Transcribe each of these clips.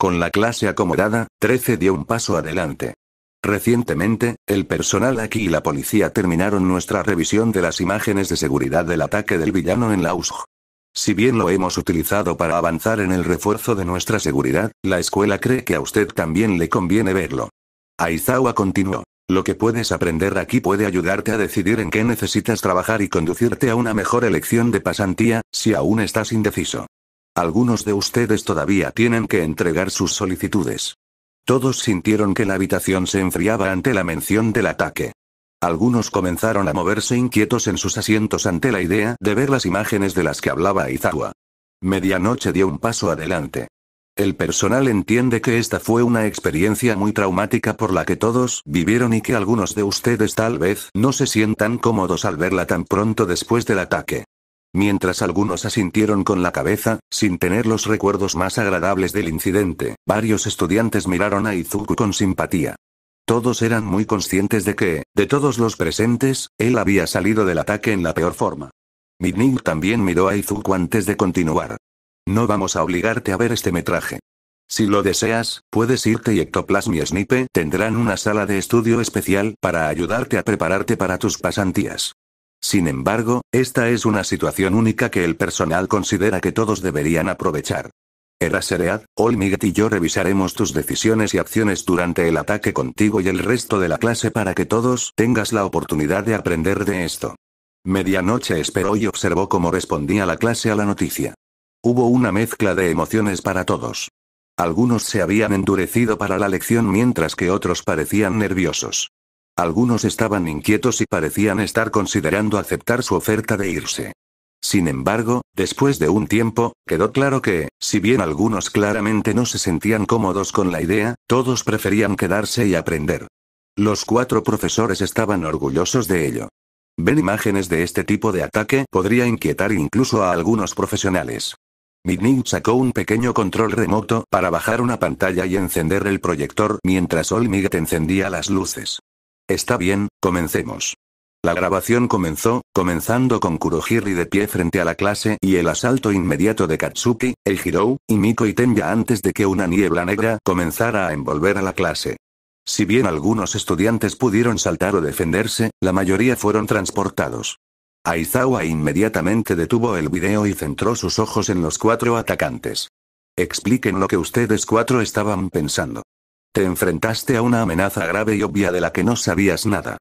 Con la clase acomodada, 13 dio un paso adelante. Recientemente, el personal aquí y la policía terminaron nuestra revisión de las imágenes de seguridad del ataque del villano en Lausg. Si bien lo hemos utilizado para avanzar en el refuerzo de nuestra seguridad, la escuela cree que a usted también le conviene verlo. Aizawa continuó. Lo que puedes aprender aquí puede ayudarte a decidir en qué necesitas trabajar y conducirte a una mejor elección de pasantía, si aún estás indeciso. Algunos de ustedes todavía tienen que entregar sus solicitudes. Todos sintieron que la habitación se enfriaba ante la mención del ataque. Algunos comenzaron a moverse inquietos en sus asientos ante la idea de ver las imágenes de las que hablaba Izawa. Medianoche dio un paso adelante. El personal entiende que esta fue una experiencia muy traumática por la que todos vivieron y que algunos de ustedes tal vez no se sientan cómodos al verla tan pronto después del ataque. Mientras algunos asintieron con la cabeza, sin tener los recuerdos más agradables del incidente, varios estudiantes miraron a Izuku con simpatía. Todos eran muy conscientes de que, de todos los presentes, él había salido del ataque en la peor forma. Midning también miró a Izuku antes de continuar. No vamos a obligarte a ver este metraje. Si lo deseas, puedes irte y Ectoplasm y Snipe tendrán una sala de estudio especial para ayudarte a prepararte para tus pasantías. Sin embargo, esta es una situación única que el personal considera que todos deberían aprovechar. Eraseread, Olmigat y yo revisaremos tus decisiones y acciones durante el ataque contigo y el resto de la clase para que todos tengas la oportunidad de aprender de esto. Medianoche esperó y observó cómo respondía la clase a la noticia. Hubo una mezcla de emociones para todos. Algunos se habían endurecido para la lección mientras que otros parecían nerviosos. Algunos estaban inquietos y parecían estar considerando aceptar su oferta de irse. Sin embargo, después de un tiempo, quedó claro que, si bien algunos claramente no se sentían cómodos con la idea, todos preferían quedarse y aprender. Los cuatro profesores estaban orgullosos de ello. Ver imágenes de este tipo de ataque podría inquietar incluso a algunos profesionales. Midnight sacó un pequeño control remoto para bajar una pantalla y encender el proyector mientras Olmigat encendía las luces. Está bien, comencemos. La grabación comenzó, comenzando con Kurohiri de pie frente a la clase y el asalto inmediato de Katsuki, el Hirou, y Miko y Tenya antes de que una niebla negra comenzara a envolver a la clase. Si bien algunos estudiantes pudieron saltar o defenderse, la mayoría fueron transportados. Aizawa inmediatamente detuvo el video y centró sus ojos en los cuatro atacantes. Expliquen lo que ustedes cuatro estaban pensando. Te enfrentaste a una amenaza grave y obvia de la que no sabías nada.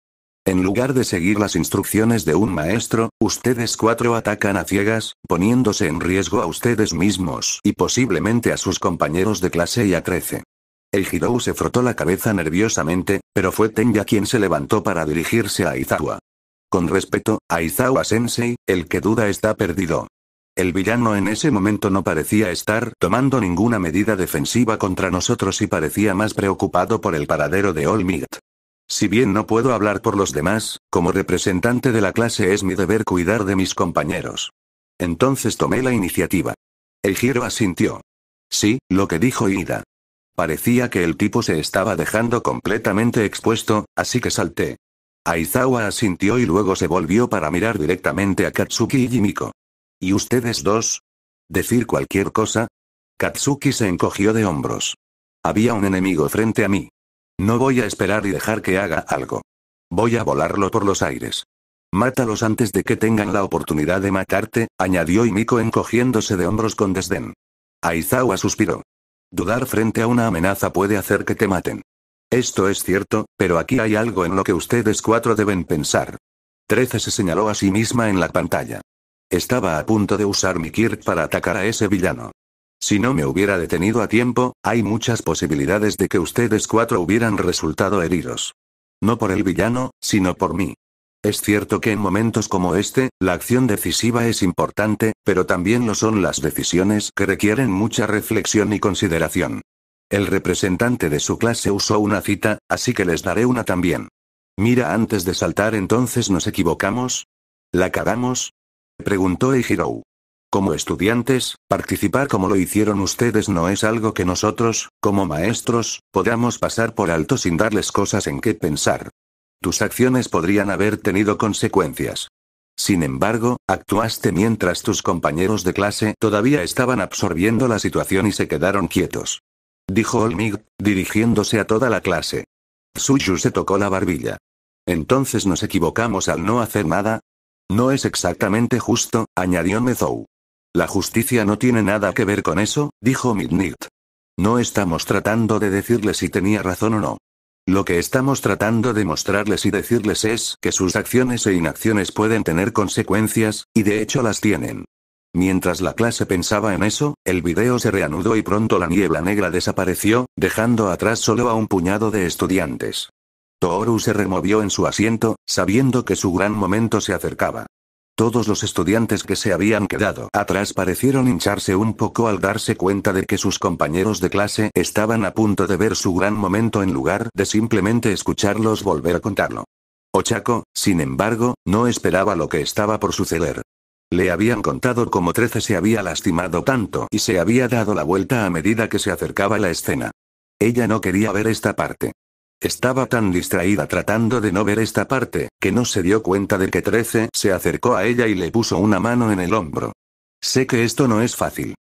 En lugar de seguir las instrucciones de un maestro, ustedes cuatro atacan a ciegas, poniéndose en riesgo a ustedes mismos y posiblemente a sus compañeros de clase y a Trece. El Hirou se frotó la cabeza nerviosamente, pero fue Tenya quien se levantó para dirigirse a Izawa. Con respeto, a Izawa-sensei, el que duda está perdido. El villano en ese momento no parecía estar tomando ninguna medida defensiva contra nosotros y parecía más preocupado por el paradero de All Si bien no puedo hablar por los demás, como representante de la clase es mi deber cuidar de mis compañeros. Entonces tomé la iniciativa. El giro asintió. Sí, lo que dijo Ida. Parecía que el tipo se estaba dejando completamente expuesto, así que salté. Aizawa asintió y luego se volvió para mirar directamente a Katsuki y Jimiko. ¿Y ustedes dos? ¿Decir cualquier cosa? Katsuki se encogió de hombros. Había un enemigo frente a mí. No voy a esperar y dejar que haga algo. Voy a volarlo por los aires. Mátalos antes de que tengan la oportunidad de matarte, añadió Imiko encogiéndose de hombros con desdén. Aizawa suspiró. Dudar frente a una amenaza puede hacer que te maten. Esto es cierto, pero aquí hay algo en lo que ustedes cuatro deben pensar. Trece se señaló a sí misma en la pantalla. Estaba a punto de usar mi Kirk para atacar a ese villano. Si no me hubiera detenido a tiempo, hay muchas posibilidades de que ustedes cuatro hubieran resultado heridos. No por el villano, sino por mí. Es cierto que en momentos como este, la acción decisiva es importante, pero también lo son las decisiones que requieren mucha reflexión y consideración. El representante de su clase usó una cita, así que les daré una también. Mira, antes de saltar entonces nos equivocamos. La cagamos, preguntó Ejirou. Como estudiantes, participar como lo hicieron ustedes no es algo que nosotros, como maestros, podamos pasar por alto sin darles cosas en qué pensar. Tus acciones podrían haber tenido consecuencias. Sin embargo, actuaste mientras tus compañeros de clase todavía estaban absorbiendo la situación y se quedaron quietos. Dijo Olmig, dirigiéndose a toda la clase. Tsuyu se tocó la barbilla. Entonces nos equivocamos al no hacer nada, no es exactamente justo, añadió Mezou. La justicia no tiene nada que ver con eso, dijo Midnight. No estamos tratando de decirles si tenía razón o no. Lo que estamos tratando de mostrarles y decirles es que sus acciones e inacciones pueden tener consecuencias, y de hecho las tienen. Mientras la clase pensaba en eso, el video se reanudó y pronto la niebla negra desapareció, dejando atrás solo a un puñado de estudiantes. Toru se removió en su asiento, sabiendo que su gran momento se acercaba. Todos los estudiantes que se habían quedado atrás parecieron hincharse un poco al darse cuenta de que sus compañeros de clase estaban a punto de ver su gran momento en lugar de simplemente escucharlos volver a contarlo. Ochako, sin embargo, no esperaba lo que estaba por suceder. Le habían contado cómo Trece se había lastimado tanto y se había dado la vuelta a medida que se acercaba la escena. Ella no quería ver esta parte. Estaba tan distraída tratando de no ver esta parte, que no se dio cuenta de que Trece se acercó a ella y le puso una mano en el hombro. Sé que esto no es fácil.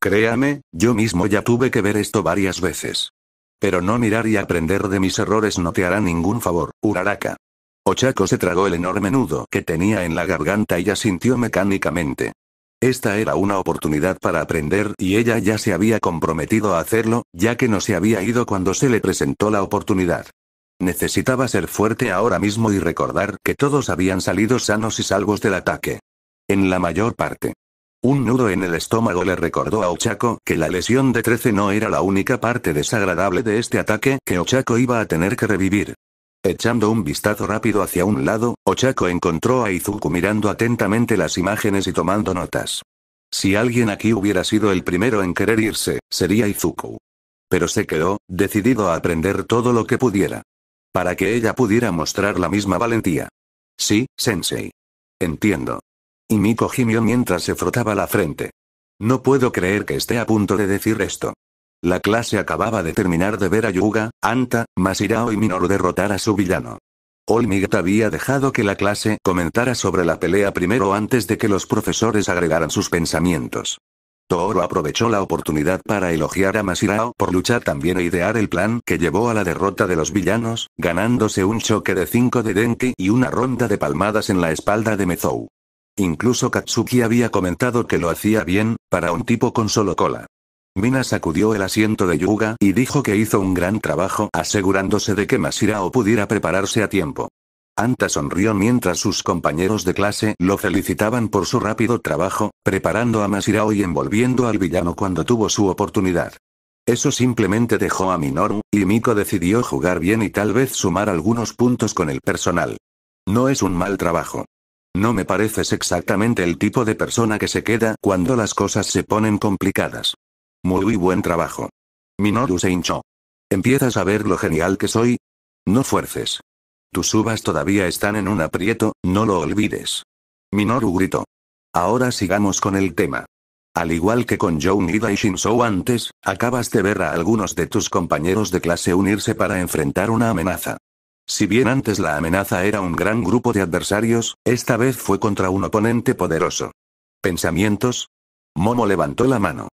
Créame, yo mismo ya tuve que ver esto varias veces. Pero no mirar y aprender de mis errores no te hará ningún favor, Uraraka. Ochako se tragó el enorme nudo que tenía en la garganta y asintió mecánicamente. Esta era una oportunidad para aprender y ella ya se había comprometido a hacerlo, ya que no se había ido cuando se le presentó la oportunidad. Necesitaba ser fuerte ahora mismo y recordar que todos habían salido sanos y salvos del ataque. En la mayor parte. Un nudo en el estómago le recordó a Ochaco que la lesión de 13 no era la única parte desagradable de este ataque que Ochaco iba a tener que revivir. Echando un vistazo rápido hacia un lado, Ochako encontró a Izuku mirando atentamente las imágenes y tomando notas. Si alguien aquí hubiera sido el primero en querer irse, sería Izuku. Pero se quedó, decidido a aprender todo lo que pudiera. Para que ella pudiera mostrar la misma valentía. Sí, Sensei. Entiendo. Y Miko gimió mientras se frotaba la frente. No puedo creer que esté a punto de decir esto. La clase acababa de terminar de ver a Yuga, Anta, Masirao y Minor derrotar a su villano. Olmigat había dejado que la clase comentara sobre la pelea primero antes de que los profesores agregaran sus pensamientos. Toro aprovechó la oportunidad para elogiar a Masirao por luchar también e idear el plan que llevó a la derrota de los villanos, ganándose un choque de 5 de Denki y una ronda de palmadas en la espalda de Mezou. Incluso Katsuki había comentado que lo hacía bien, para un tipo con solo cola. Mina sacudió el asiento de Yuga y dijo que hizo un gran trabajo asegurándose de que Masirao pudiera prepararse a tiempo. Anta sonrió mientras sus compañeros de clase lo felicitaban por su rápido trabajo, preparando a Masirao y envolviendo al villano cuando tuvo su oportunidad. Eso simplemente dejó a Minoru, y Miko decidió jugar bien y tal vez sumar algunos puntos con el personal. No es un mal trabajo. No me pareces exactamente el tipo de persona que se queda cuando las cosas se ponen complicadas. Muy buen trabajo. Minoru se hinchó. ¿Empiezas a ver lo genial que soy? No fuerces. Tus uvas todavía están en un aprieto, no lo olvides. Minoru gritó. Ahora sigamos con el tema. Al igual que con Joe Nida y Shinso antes, acabas de ver a algunos de tus compañeros de clase unirse para enfrentar una amenaza. Si bien antes la amenaza era un gran grupo de adversarios, esta vez fue contra un oponente poderoso. ¿Pensamientos? Momo levantó la mano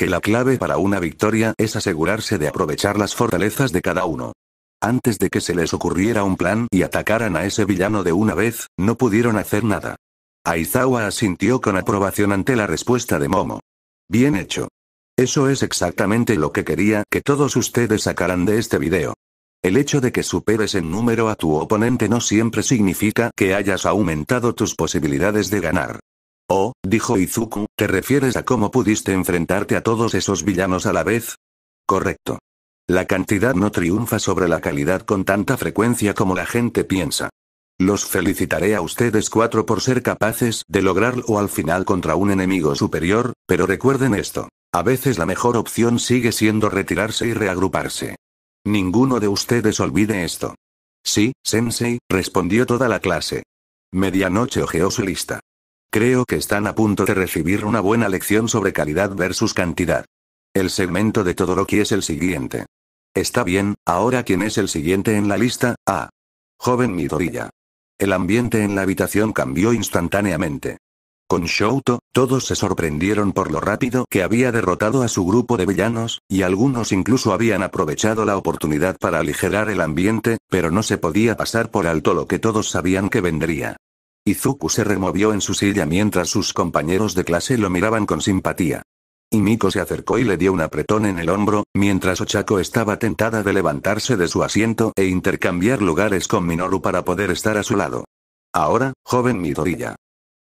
que la clave para una victoria es asegurarse de aprovechar las fortalezas de cada uno. Antes de que se les ocurriera un plan y atacaran a ese villano de una vez, no pudieron hacer nada. Aizawa asintió con aprobación ante la respuesta de Momo. Bien hecho. Eso es exactamente lo que quería que todos ustedes sacaran de este video. El hecho de que superes en número a tu oponente no siempre significa que hayas aumentado tus posibilidades de ganar. Oh, dijo Izuku, ¿te refieres a cómo pudiste enfrentarte a todos esos villanos a la vez? Correcto. La cantidad no triunfa sobre la calidad con tanta frecuencia como la gente piensa. Los felicitaré a ustedes cuatro por ser capaces de lograrlo al final contra un enemigo superior, pero recuerden esto. A veces la mejor opción sigue siendo retirarse y reagruparse. Ninguno de ustedes olvide esto. Sí, Sensei, respondió toda la clase. Medianoche ojeó su lista. Creo que están a punto de recibir una buena lección sobre calidad versus cantidad. El segmento de Todoroki es el siguiente. Está bien, ahora quién es el siguiente en la lista, ah. Joven Midorilla. El ambiente en la habitación cambió instantáneamente. Con Shouto, todos se sorprendieron por lo rápido que había derrotado a su grupo de villanos, y algunos incluso habían aprovechado la oportunidad para aligerar el ambiente, pero no se podía pasar por alto lo que todos sabían que vendría. Izuku se removió en su silla mientras sus compañeros de clase lo miraban con simpatía. Y Miko se acercó y le dio un apretón en el hombro, mientras Ochako estaba tentada de levantarse de su asiento e intercambiar lugares con Minoru para poder estar a su lado. Ahora, joven Midorilla.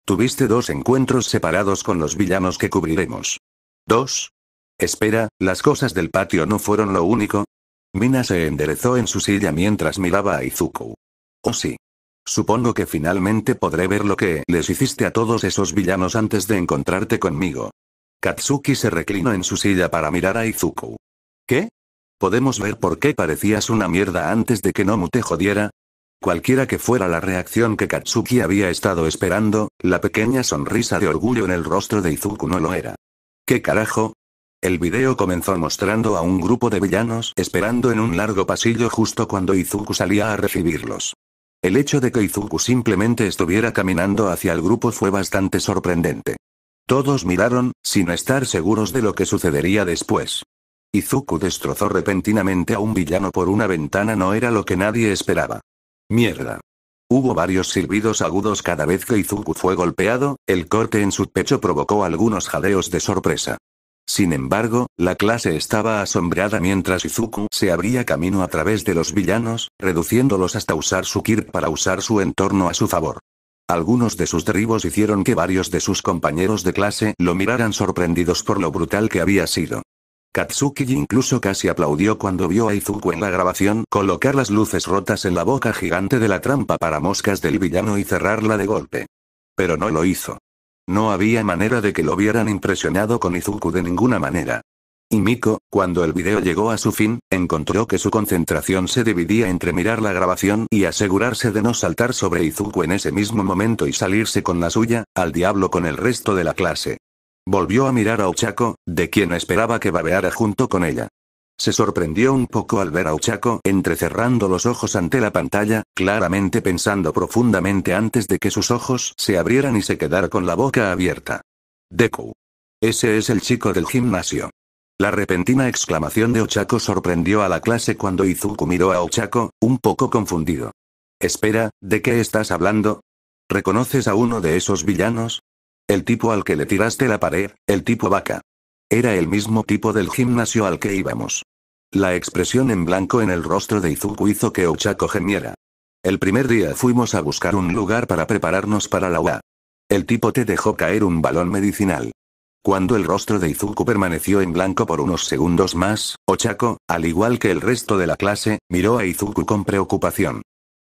Tuviste dos encuentros separados con los villanos que cubriremos. ¿Dos? Espera, las cosas del patio no fueron lo único. Mina se enderezó en su silla mientras miraba a Izuku. Oh sí. Supongo que finalmente podré ver lo que les hiciste a todos esos villanos antes de encontrarte conmigo. Katsuki se reclinó en su silla para mirar a Izuku. ¿Qué? ¿Podemos ver por qué parecías una mierda antes de que Nomu te jodiera? Cualquiera que fuera la reacción que Katsuki había estado esperando, la pequeña sonrisa de orgullo en el rostro de Izuku no lo era. ¿Qué carajo? El video comenzó mostrando a un grupo de villanos esperando en un largo pasillo justo cuando Izuku salía a recibirlos. El hecho de que Izuku simplemente estuviera caminando hacia el grupo fue bastante sorprendente. Todos miraron, sin estar seguros de lo que sucedería después. Izuku destrozó repentinamente a un villano por una ventana no era lo que nadie esperaba. Mierda. Hubo varios silbidos agudos cada vez que Izuku fue golpeado, el corte en su pecho provocó algunos jadeos de sorpresa. Sin embargo, la clase estaba asombrada mientras Izuku se abría camino a través de los villanos, reduciéndolos hasta usar su Kirk para usar su entorno a su favor. Algunos de sus derribos hicieron que varios de sus compañeros de clase lo miraran sorprendidos por lo brutal que había sido. Katsuki incluso casi aplaudió cuando vio a Izuku en la grabación colocar las luces rotas en la boca gigante de la trampa para moscas del villano y cerrarla de golpe. Pero no lo hizo. No había manera de que lo vieran impresionado con Izuku de ninguna manera. Y Miko, cuando el video llegó a su fin, encontró que su concentración se dividía entre mirar la grabación y asegurarse de no saltar sobre Izuku en ese mismo momento y salirse con la suya, al diablo con el resto de la clase. Volvió a mirar a Ochako, de quien esperaba que babeara junto con ella. Se sorprendió un poco al ver a Ochaco entrecerrando los ojos ante la pantalla, claramente pensando profundamente antes de que sus ojos se abrieran y se quedara con la boca abierta. Deku. Ese es el chico del gimnasio. La repentina exclamación de Ochako sorprendió a la clase cuando Izuku miró a Ochako, un poco confundido. Espera, ¿de qué estás hablando? ¿Reconoces a uno de esos villanos? El tipo al que le tiraste la pared, el tipo vaca. Era el mismo tipo del gimnasio al que íbamos. La expresión en blanco en el rostro de Izuku hizo que Ochako gemiera. El primer día fuimos a buscar un lugar para prepararnos para la UA. El tipo te dejó caer un balón medicinal. Cuando el rostro de Izuku permaneció en blanco por unos segundos más, Ochako, al igual que el resto de la clase, miró a Izuku con preocupación.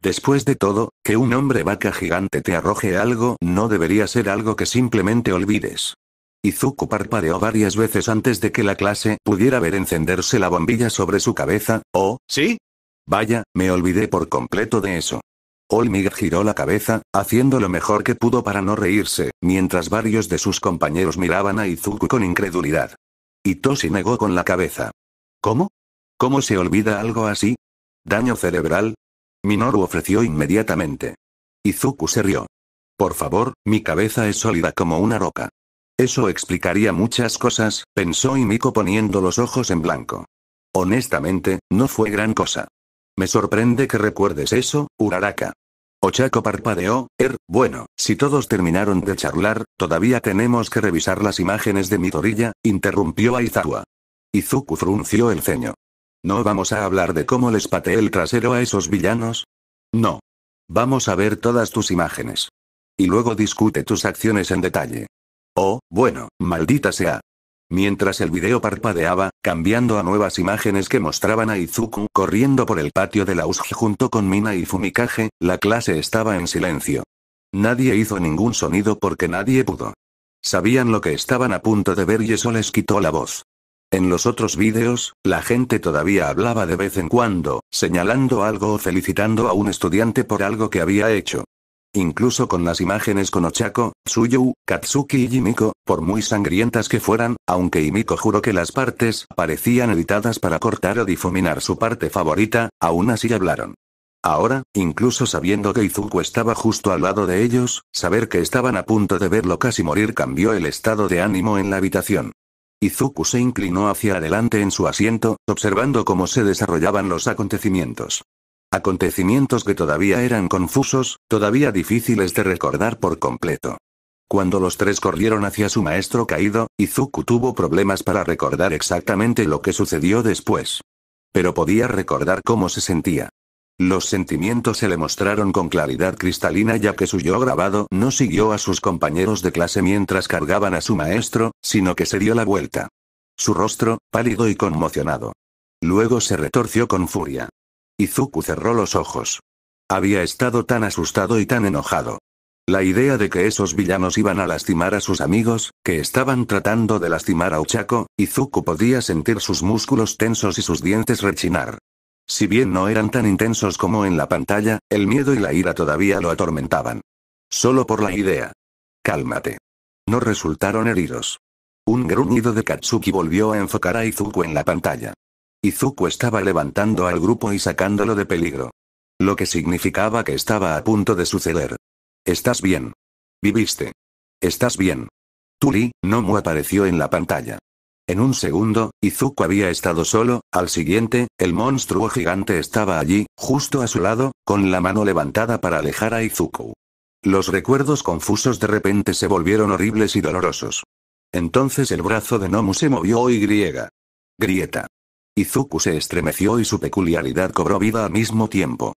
Después de todo, que un hombre vaca gigante te arroje algo no debería ser algo que simplemente olvides. Izuku parpadeó varias veces antes de que la clase pudiera ver encenderse la bombilla sobre su cabeza, ¿oh, sí? Vaya, me olvidé por completo de eso. Olmig giró la cabeza, haciendo lo mejor que pudo para no reírse, mientras varios de sus compañeros miraban a Izuku con incredulidad. Itoshi negó con la cabeza. ¿Cómo? ¿Cómo se olvida algo así? ¿Daño cerebral? Minoru ofreció inmediatamente. Izuku se rió. Por favor, mi cabeza es sólida como una roca. Eso explicaría muchas cosas, pensó Imiko poniendo los ojos en blanco. Honestamente, no fue gran cosa. Me sorprende que recuerdes eso, Uraraka. Ochako parpadeó, Er, bueno, si todos terminaron de charlar, todavía tenemos que revisar las imágenes de Midoriya, interrumpió Aizawa. Izuku frunció el ceño. ¿No vamos a hablar de cómo les pateé el trasero a esos villanos? No. Vamos a ver todas tus imágenes. Y luego discute tus acciones en detalle. Oh, bueno, maldita sea. Mientras el video parpadeaba, cambiando a nuevas imágenes que mostraban a Izuku corriendo por el patio de la USG junto con Mina y Fumikage, la clase estaba en silencio. Nadie hizo ningún sonido porque nadie pudo. Sabían lo que estaban a punto de ver y eso les quitó la voz. En los otros videos, la gente todavía hablaba de vez en cuando, señalando algo o felicitando a un estudiante por algo que había hecho. Incluso con las imágenes con Ochako, Tsuyu, Katsuki y Yimiko, por muy sangrientas que fueran, aunque Yimiko juró que las partes parecían editadas para cortar o difuminar su parte favorita, aún así hablaron. Ahora, incluso sabiendo que Izuku estaba justo al lado de ellos, saber que estaban a punto de verlo casi morir cambió el estado de ánimo en la habitación. Izuku se inclinó hacia adelante en su asiento, observando cómo se desarrollaban los acontecimientos. Acontecimientos que todavía eran confusos, todavía difíciles de recordar por completo. Cuando los tres corrieron hacia su maestro caído, Izuku tuvo problemas para recordar exactamente lo que sucedió después. Pero podía recordar cómo se sentía. Los sentimientos se le mostraron con claridad cristalina ya que su yo grabado no siguió a sus compañeros de clase mientras cargaban a su maestro, sino que se dio la vuelta. Su rostro, pálido y conmocionado. Luego se retorció con furia. Izuku cerró los ojos. Había estado tan asustado y tan enojado. La idea de que esos villanos iban a lastimar a sus amigos, que estaban tratando de lastimar a Uchako, Izuku podía sentir sus músculos tensos y sus dientes rechinar. Si bien no eran tan intensos como en la pantalla, el miedo y la ira todavía lo atormentaban. Solo por la idea. Cálmate. No resultaron heridos. Un gruñido de Katsuki volvió a enfocar a Izuku en la pantalla. Izuku estaba levantando al grupo y sacándolo de peligro. Lo que significaba que estaba a punto de suceder. Estás bien. Viviste. Estás bien. Tuli, Nomu apareció en la pantalla. En un segundo, Izuku había estado solo, al siguiente, el monstruo gigante estaba allí, justo a su lado, con la mano levantada para alejar a Izuku. Los recuerdos confusos de repente se volvieron horribles y dolorosos. Entonces el brazo de Nomu se movió y griega. Grieta. Izuku se estremeció y su peculiaridad cobró vida al mismo tiempo.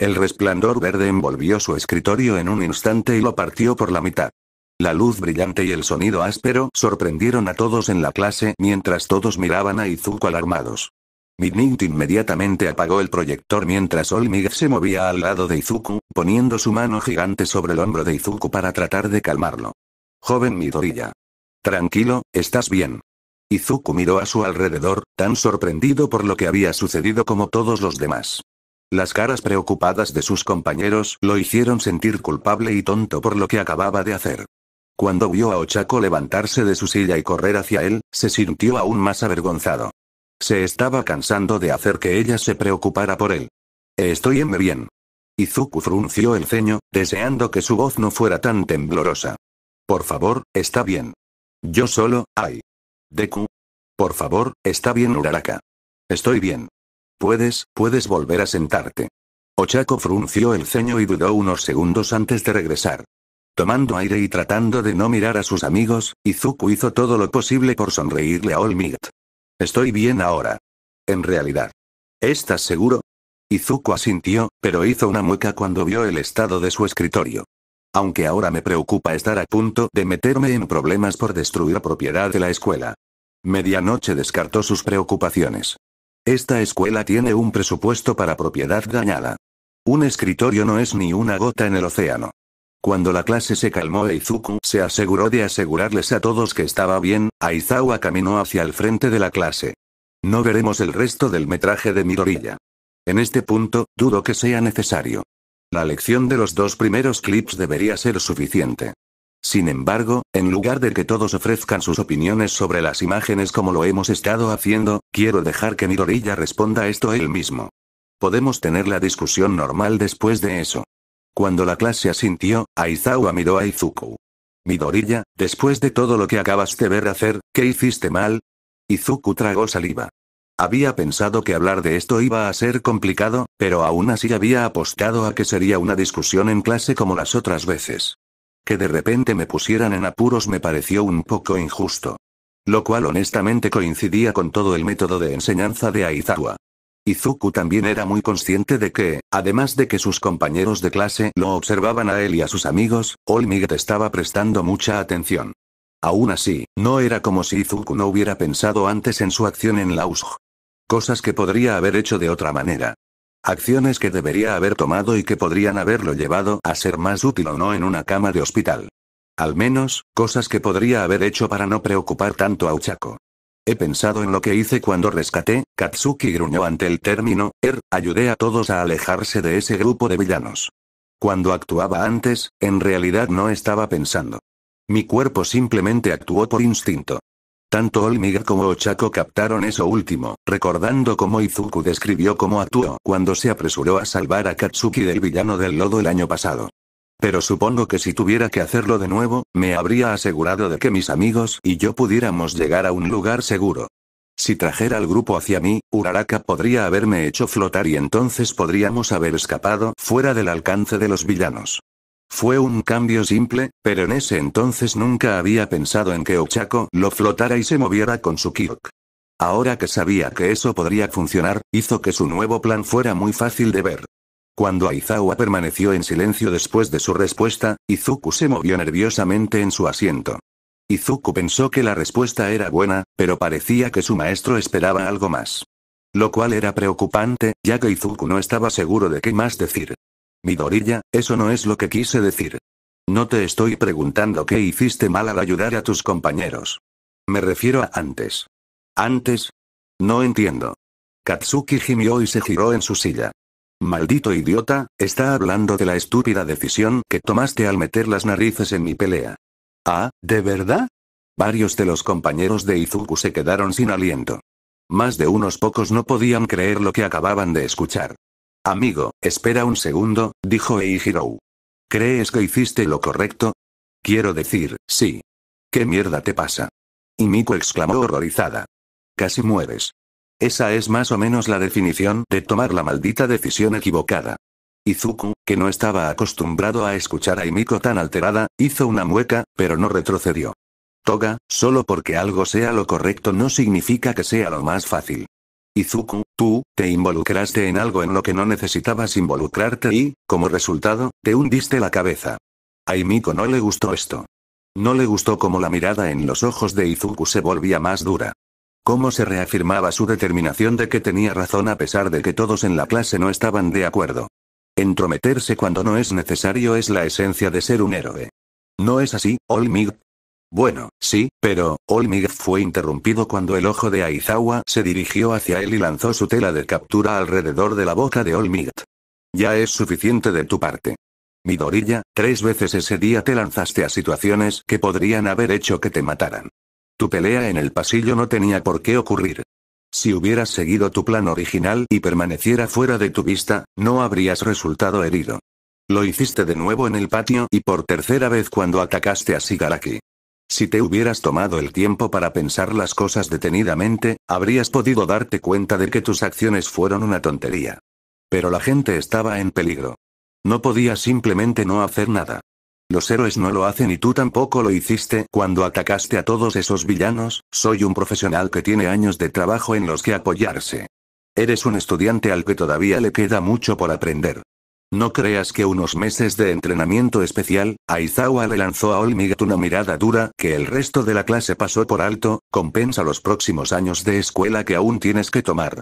El resplandor verde envolvió su escritorio en un instante y lo partió por la mitad. La luz brillante y el sonido áspero sorprendieron a todos en la clase mientras todos miraban a Izuku alarmados. Midnight inmediatamente apagó el proyector mientras Olmig se movía al lado de Izuku, poniendo su mano gigante sobre el hombro de Izuku para tratar de calmarlo. Joven Midorilla. Tranquilo, estás bien. Izuku miró a su alrededor, tan sorprendido por lo que había sucedido como todos los demás. Las caras preocupadas de sus compañeros lo hicieron sentir culpable y tonto por lo que acababa de hacer. Cuando vio a Ochako levantarse de su silla y correr hacia él, se sintió aún más avergonzado. Se estaba cansando de hacer que ella se preocupara por él. Estoy en bien. Izuku frunció el ceño, deseando que su voz no fuera tan temblorosa. Por favor, está bien. Yo solo, ay. Deku. Por favor, está bien Uraraka. Estoy bien. Puedes, puedes volver a sentarte. Ochako frunció el ceño y dudó unos segundos antes de regresar. Tomando aire y tratando de no mirar a sus amigos, Izuku hizo todo lo posible por sonreírle a All Estoy bien ahora. En realidad. ¿Estás seguro? Izuku asintió, pero hizo una mueca cuando vio el estado de su escritorio. Aunque ahora me preocupa estar a punto de meterme en problemas por destruir propiedad de la escuela. Medianoche descartó sus preocupaciones. Esta escuela tiene un presupuesto para propiedad dañada. Un escritorio no es ni una gota en el océano. Cuando la clase se calmó e Izuku se aseguró de asegurarles a todos que estaba bien, Aizawa caminó hacia el frente de la clase. No veremos el resto del metraje de Mirorilla. En este punto, dudo que sea necesario. La lección de los dos primeros clips debería ser suficiente. Sin embargo, en lugar de que todos ofrezcan sus opiniones sobre las imágenes como lo hemos estado haciendo, quiero dejar que Midorilla responda esto él mismo. Podemos tener la discusión normal después de eso. Cuando la clase asintió, Aizawa miró a Izuku. Midorilla, después de todo lo que acabas de ver hacer, ¿qué hiciste mal? Izuku tragó saliva. Había pensado que hablar de esto iba a ser complicado, pero aún así había apostado a que sería una discusión en clase como las otras veces. Que de repente me pusieran en apuros me pareció un poco injusto. Lo cual honestamente coincidía con todo el método de enseñanza de Aizawa. Izuku también era muy consciente de que, además de que sus compañeros de clase lo observaban a él y a sus amigos, Olmiget estaba prestando mucha atención. Aún así, no era como si Izuku no hubiera pensado antes en su acción en Lausg. Cosas que podría haber hecho de otra manera. Acciones que debería haber tomado y que podrían haberlo llevado a ser más útil o no en una cama de hospital. Al menos, cosas que podría haber hecho para no preocupar tanto a Uchako. He pensado en lo que hice cuando rescaté, Katsuki gruñó ante el término, er, ayudé a todos a alejarse de ese grupo de villanos. Cuando actuaba antes, en realidad no estaba pensando. Mi cuerpo simplemente actuó por instinto. Tanto Olmiga como Ochako captaron eso último, recordando cómo Izuku describió cómo actuó cuando se apresuró a salvar a Katsuki del villano del lodo el año pasado. Pero supongo que si tuviera que hacerlo de nuevo, me habría asegurado de que mis amigos y yo pudiéramos llegar a un lugar seguro. Si trajera al grupo hacia mí, Uraraka podría haberme hecho flotar y entonces podríamos haber escapado fuera del alcance de los villanos. Fue un cambio simple, pero en ese entonces nunca había pensado en que Ochako lo flotara y se moviera con su Kyok. Ahora que sabía que eso podría funcionar, hizo que su nuevo plan fuera muy fácil de ver. Cuando Aizawa permaneció en silencio después de su respuesta, Izuku se movió nerviosamente en su asiento. Izuku pensó que la respuesta era buena, pero parecía que su maestro esperaba algo más. Lo cual era preocupante, ya que Izuku no estaba seguro de qué más decir. Midorilla, eso no es lo que quise decir. No te estoy preguntando qué hiciste mal al ayudar a tus compañeros. Me refiero a antes. ¿Antes? No entiendo. Katsuki gimió y se giró en su silla. Maldito idiota, está hablando de la estúpida decisión que tomaste al meter las narices en mi pelea. Ah, ¿de verdad? Varios de los compañeros de Izuku se quedaron sin aliento. Más de unos pocos no podían creer lo que acababan de escuchar. Amigo, espera un segundo, dijo Eijiro. ¿Crees que hiciste lo correcto? Quiero decir, sí. ¿Qué mierda te pasa? Y exclamó horrorizada. Casi mueres. Esa es más o menos la definición de tomar la maldita decisión equivocada. Izuku, que no estaba acostumbrado a escuchar a Imiko tan alterada, hizo una mueca, pero no retrocedió. Toga, solo porque algo sea lo correcto no significa que sea lo más fácil. Izuku, tú, te involucraste en algo en lo que no necesitabas involucrarte y, como resultado, te hundiste la cabeza. A no le gustó esto. No le gustó cómo la mirada en los ojos de Izuku se volvía más dura. Cómo se reafirmaba su determinación de que tenía razón a pesar de que todos en la clase no estaban de acuerdo. Entrometerse cuando no es necesario es la esencia de ser un héroe. No es así, Olmig, bueno, sí, pero, Olmig fue interrumpido cuando el ojo de Aizawa se dirigió hacia él y lanzó su tela de captura alrededor de la boca de Olmig. Ya es suficiente de tu parte. Midorilla, tres veces ese día te lanzaste a situaciones que podrían haber hecho que te mataran. Tu pelea en el pasillo no tenía por qué ocurrir. Si hubieras seguido tu plan original y permaneciera fuera de tu vista, no habrías resultado herido. Lo hiciste de nuevo en el patio y por tercera vez cuando atacaste a Sigaraki. Si te hubieras tomado el tiempo para pensar las cosas detenidamente, habrías podido darte cuenta de que tus acciones fueron una tontería. Pero la gente estaba en peligro. No podía simplemente no hacer nada. Los héroes no lo hacen y tú tampoco lo hiciste cuando atacaste a todos esos villanos, soy un profesional que tiene años de trabajo en los que apoyarse. Eres un estudiante al que todavía le queda mucho por aprender. No creas que unos meses de entrenamiento especial, Aizawa le lanzó a Olmigat una mirada dura que el resto de la clase pasó por alto, compensa los próximos años de escuela que aún tienes que tomar.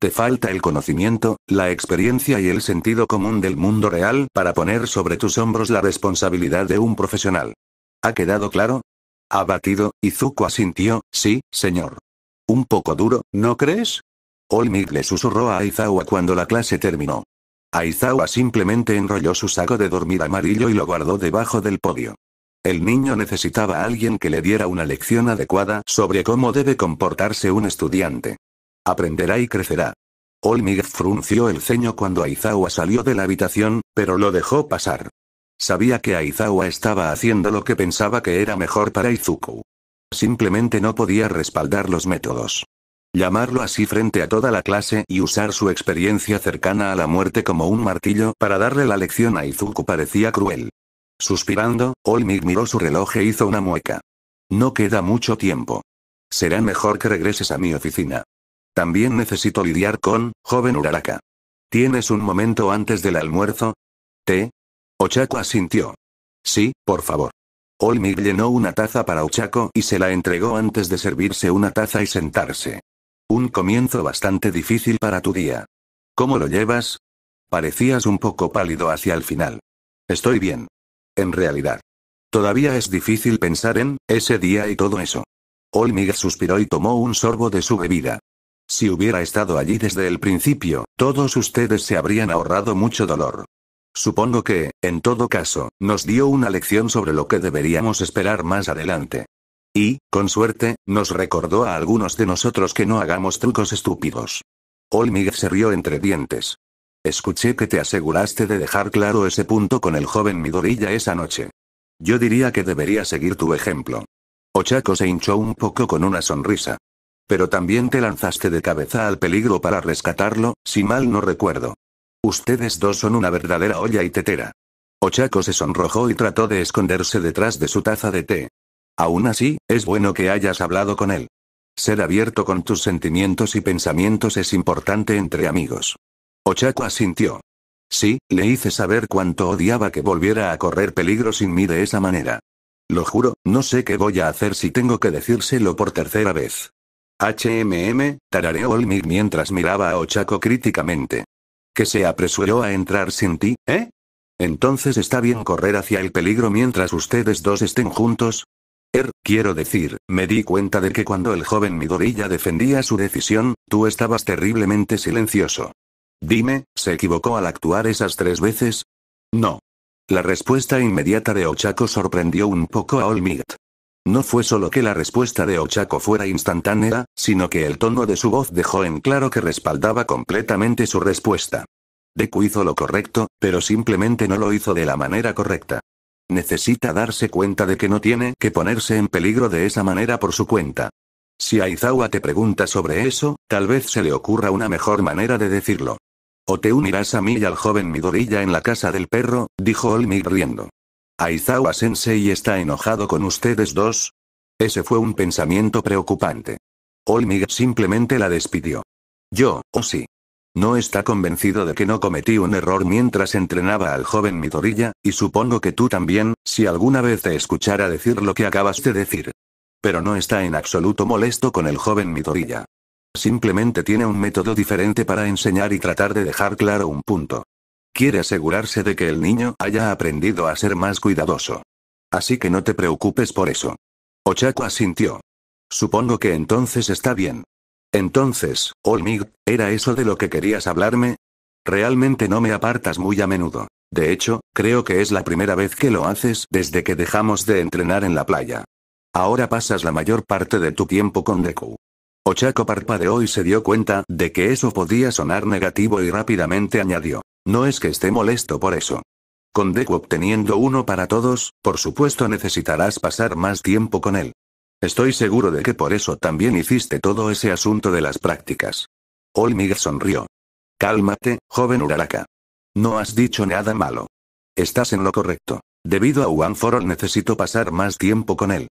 Te falta el conocimiento, la experiencia y el sentido común del mundo real para poner sobre tus hombros la responsabilidad de un profesional. ¿Ha quedado claro? Abatido, Izuku asintió, sí, señor. Un poco duro, ¿no crees? Olmig le susurró a Aizawa cuando la clase terminó. Aizawa simplemente enrolló su saco de dormir amarillo y lo guardó debajo del podio. El niño necesitaba a alguien que le diera una lección adecuada sobre cómo debe comportarse un estudiante. Aprenderá y crecerá. Olmig frunció el ceño cuando Aizawa salió de la habitación, pero lo dejó pasar. Sabía que Aizawa estaba haciendo lo que pensaba que era mejor para Izuku. Simplemente no podía respaldar los métodos. Llamarlo así frente a toda la clase y usar su experiencia cercana a la muerte como un martillo para darle la lección a Izuku parecía cruel. Suspirando, Olmig miró su reloj e hizo una mueca. No queda mucho tiempo. Será mejor que regreses a mi oficina. También necesito lidiar con, joven Uraraka. ¿Tienes un momento antes del almuerzo? ¿Te? Ochako asintió. Sí, por favor. Olmig llenó una taza para Ochako y se la entregó antes de servirse una taza y sentarse. Un comienzo bastante difícil para tu día. ¿Cómo lo llevas? Parecías un poco pálido hacia el final. Estoy bien. En realidad. Todavía es difícil pensar en ese día y todo eso. Olmig suspiró y tomó un sorbo de su bebida. Si hubiera estado allí desde el principio, todos ustedes se habrían ahorrado mucho dolor. Supongo que, en todo caso, nos dio una lección sobre lo que deberíamos esperar más adelante. Y, con suerte, nos recordó a algunos de nosotros que no hagamos trucos estúpidos. Olmig se rió entre dientes. Escuché que te aseguraste de dejar claro ese punto con el joven Midorilla esa noche. Yo diría que debería seguir tu ejemplo. Ochaco se hinchó un poco con una sonrisa. Pero también te lanzaste de cabeza al peligro para rescatarlo, si mal no recuerdo. Ustedes dos son una verdadera olla y tetera. Ochaco se sonrojó y trató de esconderse detrás de su taza de té. Aún así, es bueno que hayas hablado con él. Ser abierto con tus sentimientos y pensamientos es importante entre amigos. Ochaco asintió. Sí, le hice saber cuánto odiaba que volviera a correr peligro sin mí de esa manera. Lo juro, no sé qué voy a hacer si tengo que decírselo por tercera vez. HMM, tarareó Olmir mientras miraba a Ochaco críticamente. Que se apresuró a entrar sin ti, ¿eh? Entonces está bien correr hacia el peligro mientras ustedes dos estén juntos, Er, quiero decir, me di cuenta de que cuando el joven Midorilla defendía su decisión, tú estabas terriblemente silencioso. Dime, ¿se equivocó al actuar esas tres veces? No. La respuesta inmediata de Ochako sorprendió un poco a All No fue solo que la respuesta de Ochako fuera instantánea, sino que el tono de su voz dejó en claro que respaldaba completamente su respuesta. Deku hizo lo correcto, pero simplemente no lo hizo de la manera correcta. Necesita darse cuenta de que no tiene que ponerse en peligro de esa manera por su cuenta. Si Aizawa te pregunta sobre eso, tal vez se le ocurra una mejor manera de decirlo. O te unirás a mí y al joven Midorilla en la casa del perro, dijo Olmig riendo. Aizawa sensei está enojado con ustedes dos. Ese fue un pensamiento preocupante. Olmig simplemente la despidió. Yo, o sí. No está convencido de que no cometí un error mientras entrenaba al joven Midorilla, y supongo que tú también, si alguna vez te escuchara decir lo que acabas de decir. Pero no está en absoluto molesto con el joven Midorilla. Simplemente tiene un método diferente para enseñar y tratar de dejar claro un punto. Quiere asegurarse de que el niño haya aprendido a ser más cuidadoso. Así que no te preocupes por eso. Ochako asintió. Supongo que entonces está bien. Entonces, Olmig, ¿era eso de lo que querías hablarme? Realmente no me apartas muy a menudo. De hecho, creo que es la primera vez que lo haces desde que dejamos de entrenar en la playa. Ahora pasas la mayor parte de tu tiempo con Deku. Ochako de hoy se dio cuenta de que eso podía sonar negativo y rápidamente añadió. No es que esté molesto por eso. Con Deku obteniendo uno para todos, por supuesto necesitarás pasar más tiempo con él. Estoy seguro de que por eso también hiciste todo ese asunto de las prácticas. Olmig sonrió. Cálmate, joven Uraraka. No has dicho nada malo. Estás en lo correcto. Debido a Wanforol necesito pasar más tiempo con él.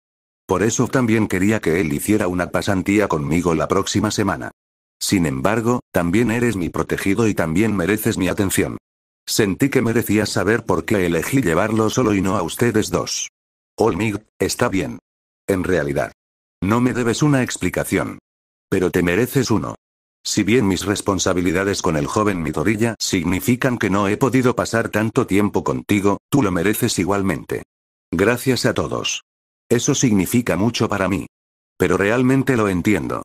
Por eso también quería que él hiciera una pasantía conmigo la próxima semana. Sin embargo, también eres mi protegido y también mereces mi atención. Sentí que merecías saber por qué elegí llevarlo solo y no a ustedes dos. Olmig, está bien. En realidad. No me debes una explicación. Pero te mereces uno. Si bien mis responsabilidades con el joven Mitorilla significan que no he podido pasar tanto tiempo contigo, tú lo mereces igualmente. Gracias a todos. Eso significa mucho para mí. Pero realmente lo entiendo.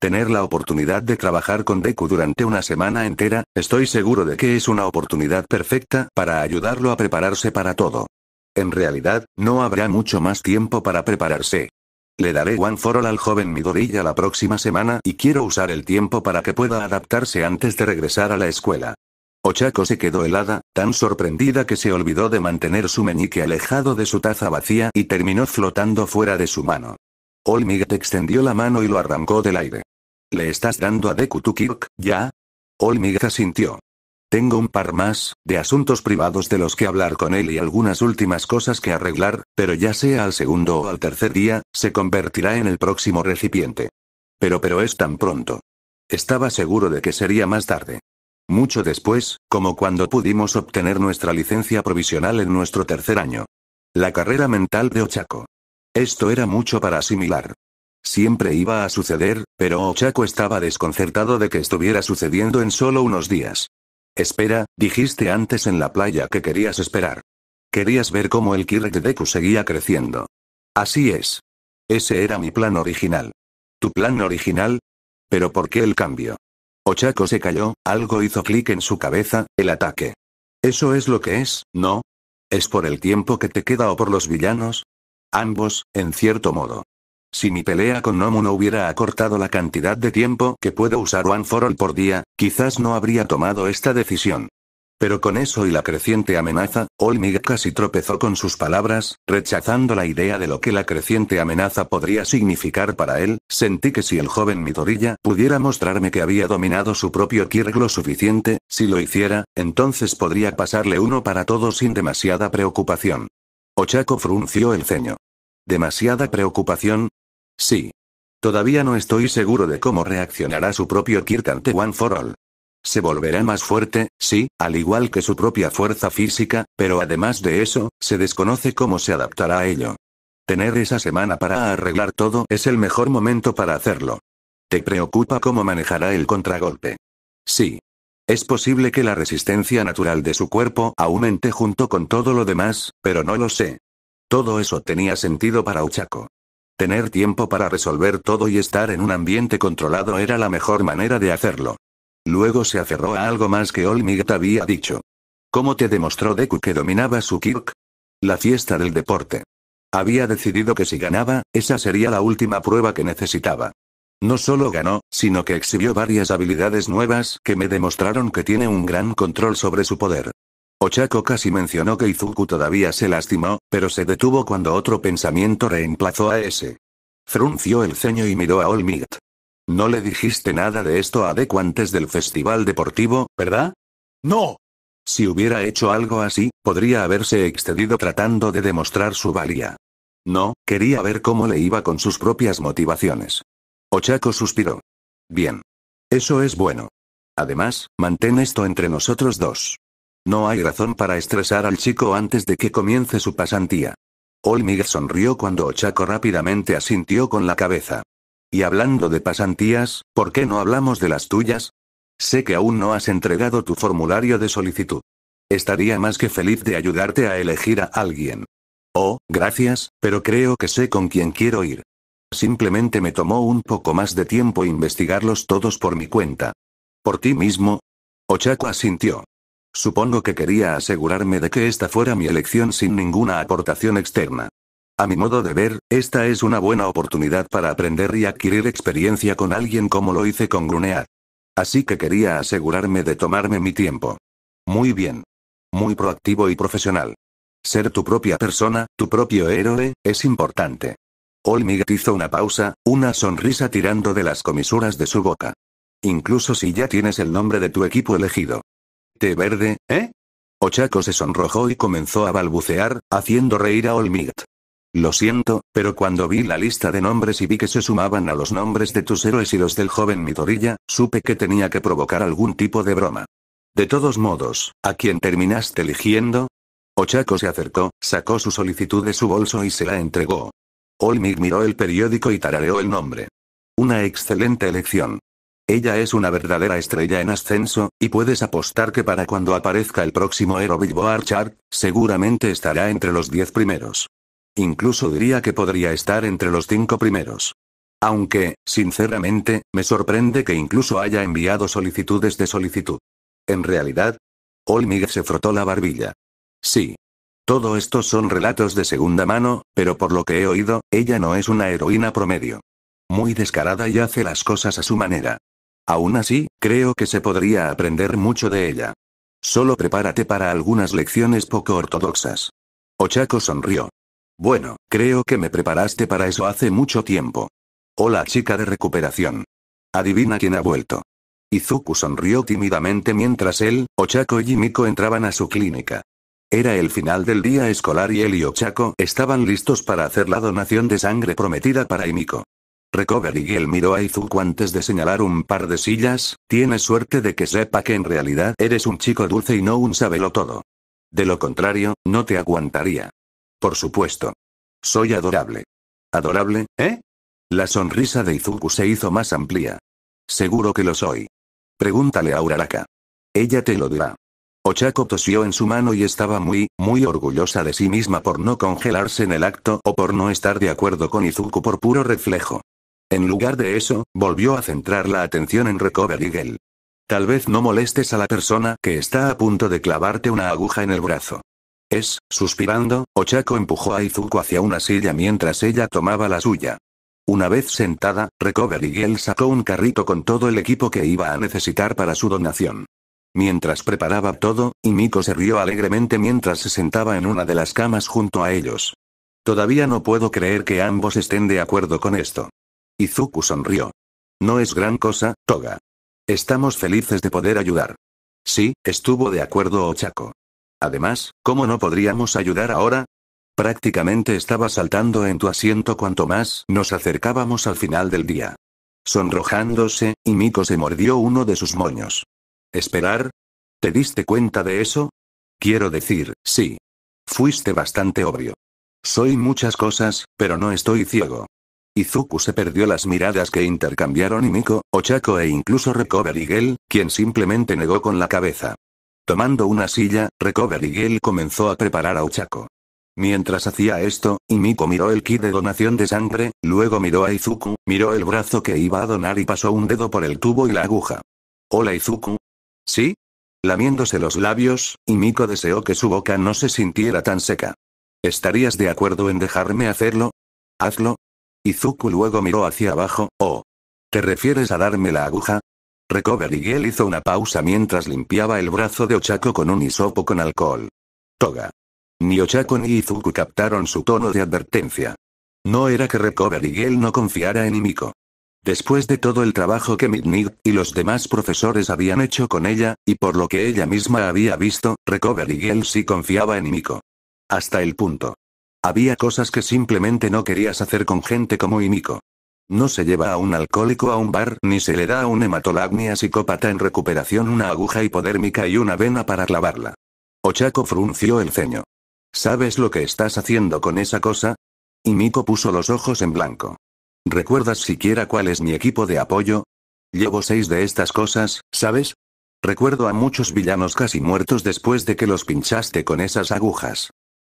Tener la oportunidad de trabajar con Deku durante una semana entera, estoy seguro de que es una oportunidad perfecta para ayudarlo a prepararse para todo. En realidad, no habrá mucho más tiempo para prepararse. Le daré One for all al joven Midorilla la próxima semana y quiero usar el tiempo para que pueda adaptarse antes de regresar a la escuela. Ochako se quedó helada, tan sorprendida que se olvidó de mantener su meñique alejado de su taza vacía y terminó flotando fuera de su mano. Olmigat extendió la mano y lo arrancó del aire. ¿Le estás dando a Deku Kirk, ya? Olmiga sintió. Tengo un par más, de asuntos privados de los que hablar con él y algunas últimas cosas que arreglar, pero ya sea al segundo o al tercer día, se convertirá en el próximo recipiente. Pero pero es tan pronto. Estaba seguro de que sería más tarde. Mucho después, como cuando pudimos obtener nuestra licencia provisional en nuestro tercer año. La carrera mental de Ochaco. Esto era mucho para asimilar. Siempre iba a suceder, pero Ochaco estaba desconcertado de que estuviera sucediendo en solo unos días. Espera, dijiste antes en la playa que querías esperar. Querías ver cómo el Kirk de Deku seguía creciendo. Así es. Ese era mi plan original. ¿Tu plan original? Pero ¿por qué el cambio? Ochako se cayó, algo hizo clic en su cabeza, el ataque. Eso es lo que es, ¿no? ¿Es por el tiempo que te queda o por los villanos? Ambos, en cierto modo. Si mi pelea con Nomu no hubiera acortado la cantidad de tiempo que puedo usar One for All por día, quizás no habría tomado esta decisión. Pero con eso y la creciente amenaza, Olmig casi tropezó con sus palabras, rechazando la idea de lo que la creciente amenaza podría significar para él, sentí que si el joven Midorilla pudiera mostrarme que había dominado su propio Kirk lo suficiente, si lo hiciera, entonces podría pasarle uno para todos sin demasiada preocupación. Ochako frunció el ceño. ¿Demasiada preocupación? Sí. Todavía no estoy seguro de cómo reaccionará su propio Kirtan One for All. Se volverá más fuerte, sí, al igual que su propia fuerza física, pero además de eso, se desconoce cómo se adaptará a ello. Tener esa semana para arreglar todo es el mejor momento para hacerlo. ¿Te preocupa cómo manejará el contragolpe? Sí. Es posible que la resistencia natural de su cuerpo aumente junto con todo lo demás, pero no lo sé. Todo eso tenía sentido para Uchako. Tener tiempo para resolver todo y estar en un ambiente controlado era la mejor manera de hacerlo. Luego se aferró a algo más que Olmigat había dicho. ¿Cómo te demostró Deku que dominaba su Kirk? La fiesta del deporte. Había decidido que si ganaba, esa sería la última prueba que necesitaba. No solo ganó, sino que exhibió varias habilidades nuevas que me demostraron que tiene un gran control sobre su poder. Ochako casi mencionó que Izuku todavía se lastimó, pero se detuvo cuando otro pensamiento reemplazó a ese. Frunció el ceño y miró a All No le dijiste nada de esto a Deku antes del festival deportivo, ¿verdad? No. Si hubiera hecho algo así, podría haberse excedido tratando de demostrar su valía. No, quería ver cómo le iba con sus propias motivaciones. Ochako suspiró. Bien. Eso es bueno. Además, mantén esto entre nosotros dos. No hay razón para estresar al chico antes de que comience su pasantía. Olmig sonrió cuando Ochaco rápidamente asintió con la cabeza. Y hablando de pasantías, ¿por qué no hablamos de las tuyas? Sé que aún no has entregado tu formulario de solicitud. Estaría más que feliz de ayudarte a elegir a alguien. Oh, gracias, pero creo que sé con quién quiero ir. Simplemente me tomó un poco más de tiempo investigarlos todos por mi cuenta. ¿Por ti mismo? Ochaco asintió. Supongo que quería asegurarme de que esta fuera mi elección sin ninguna aportación externa. A mi modo de ver, esta es una buena oportunidad para aprender y adquirir experiencia con alguien como lo hice con Grunead. Así que quería asegurarme de tomarme mi tiempo. Muy bien. Muy proactivo y profesional. Ser tu propia persona, tu propio héroe, es importante. Olmigat hizo una pausa, una sonrisa tirando de las comisuras de su boca. Incluso si ya tienes el nombre de tu equipo elegido verde, eh? Ochaco se sonrojó y comenzó a balbucear, haciendo reír a Olmig. Lo siento, pero cuando vi la lista de nombres y vi que se sumaban a los nombres de tus héroes y los del joven Mitorilla, supe que tenía que provocar algún tipo de broma. De todos modos, ¿a quién terminaste eligiendo? Ochaco se acercó, sacó su solicitud de su bolso y se la entregó. Olmig miró el periódico y tarareó el nombre. Una excelente elección. Ella es una verdadera estrella en ascenso, y puedes apostar que para cuando aparezca el próximo héroe Billboard Archar, seguramente estará entre los 10 primeros. Incluso diría que podría estar entre los 5 primeros. Aunque, sinceramente, me sorprende que incluso haya enviado solicitudes de solicitud. En realidad, Olmig se frotó la barbilla. Sí. Todo esto son relatos de segunda mano, pero por lo que he oído, ella no es una heroína promedio. Muy descarada y hace las cosas a su manera. Aún así, creo que se podría aprender mucho de ella. Solo prepárate para algunas lecciones poco ortodoxas. Ochako sonrió. Bueno, creo que me preparaste para eso hace mucho tiempo. Hola chica de recuperación. Adivina quién ha vuelto. Izuku sonrió tímidamente mientras él, Ochako y Miko entraban a su clínica. Era el final del día escolar y él y Ochako estaban listos para hacer la donación de sangre prometida para Imiko. Recover él miró a Izuku antes de señalar un par de sillas, tienes suerte de que sepa que en realidad eres un chico dulce y no un sabelo todo. De lo contrario, no te aguantaría. Por supuesto. Soy adorable. ¿Adorable, eh? La sonrisa de Izuku se hizo más amplia. Seguro que lo soy. Pregúntale a Uraraka. Ella te lo dirá. Ochako tosió en su mano y estaba muy, muy orgullosa de sí misma por no congelarse en el acto o por no estar de acuerdo con Izuku por puro reflejo. En lugar de eso, volvió a centrar la atención en Recover Tal vez no molestes a la persona que está a punto de clavarte una aguja en el brazo. Es, suspirando, Ochako empujó a Izuku hacia una silla mientras ella tomaba la suya. Una vez sentada, Recover sacó un carrito con todo el equipo que iba a necesitar para su donación. Mientras preparaba todo, Imiko se rió alegremente mientras se sentaba en una de las camas junto a ellos. Todavía no puedo creer que ambos estén de acuerdo con esto. Izuku sonrió. No es gran cosa, Toga. Estamos felices de poder ayudar. Sí, estuvo de acuerdo Ochako. Además, ¿cómo no podríamos ayudar ahora? Prácticamente estaba saltando en tu asiento cuanto más nos acercábamos al final del día. Sonrojándose, Imiko se mordió uno de sus moños. ¿Esperar? ¿Te diste cuenta de eso? Quiero decir, sí. Fuiste bastante obvio. Soy muchas cosas, pero no estoy ciego. Izuku se perdió las miradas que intercambiaron Imiko, Ochako e incluso Recovery Eagle, quien simplemente negó con la cabeza. Tomando una silla, recovery Eagle comenzó a preparar a Ochako. Mientras hacía esto, Imiko miró el kit de donación de sangre, luego miró a Izuku, miró el brazo que iba a donar y pasó un dedo por el tubo y la aguja. Hola Izuku. ¿Sí? Lamiéndose los labios, Imiko deseó que su boca no se sintiera tan seca. ¿Estarías de acuerdo en dejarme hacerlo? Hazlo, Izuku luego miró hacia abajo, oh. ¿Te refieres a darme la aguja? Recover hizo una pausa mientras limpiaba el brazo de Ochako con un hisopo con alcohol. Toga. Ni Ochako ni Izuku captaron su tono de advertencia. No era que Recover no confiara en Imiko. Después de todo el trabajo que Midnig y los demás profesores habían hecho con ella, y por lo que ella misma había visto, Recover y sí confiaba en Imiko. Hasta el punto había cosas que simplemente no querías hacer con gente como Iniko. No se lleva a un alcohólico a un bar, ni se le da a un hematolagnia psicópata en recuperación una aguja hipodérmica y una vena para clavarla. Ochako frunció el ceño. ¿Sabes lo que estás haciendo con esa cosa? Y puso los ojos en blanco. ¿Recuerdas siquiera cuál es mi equipo de apoyo? Llevo seis de estas cosas, ¿sabes? Recuerdo a muchos villanos casi muertos después de que los pinchaste con esas agujas.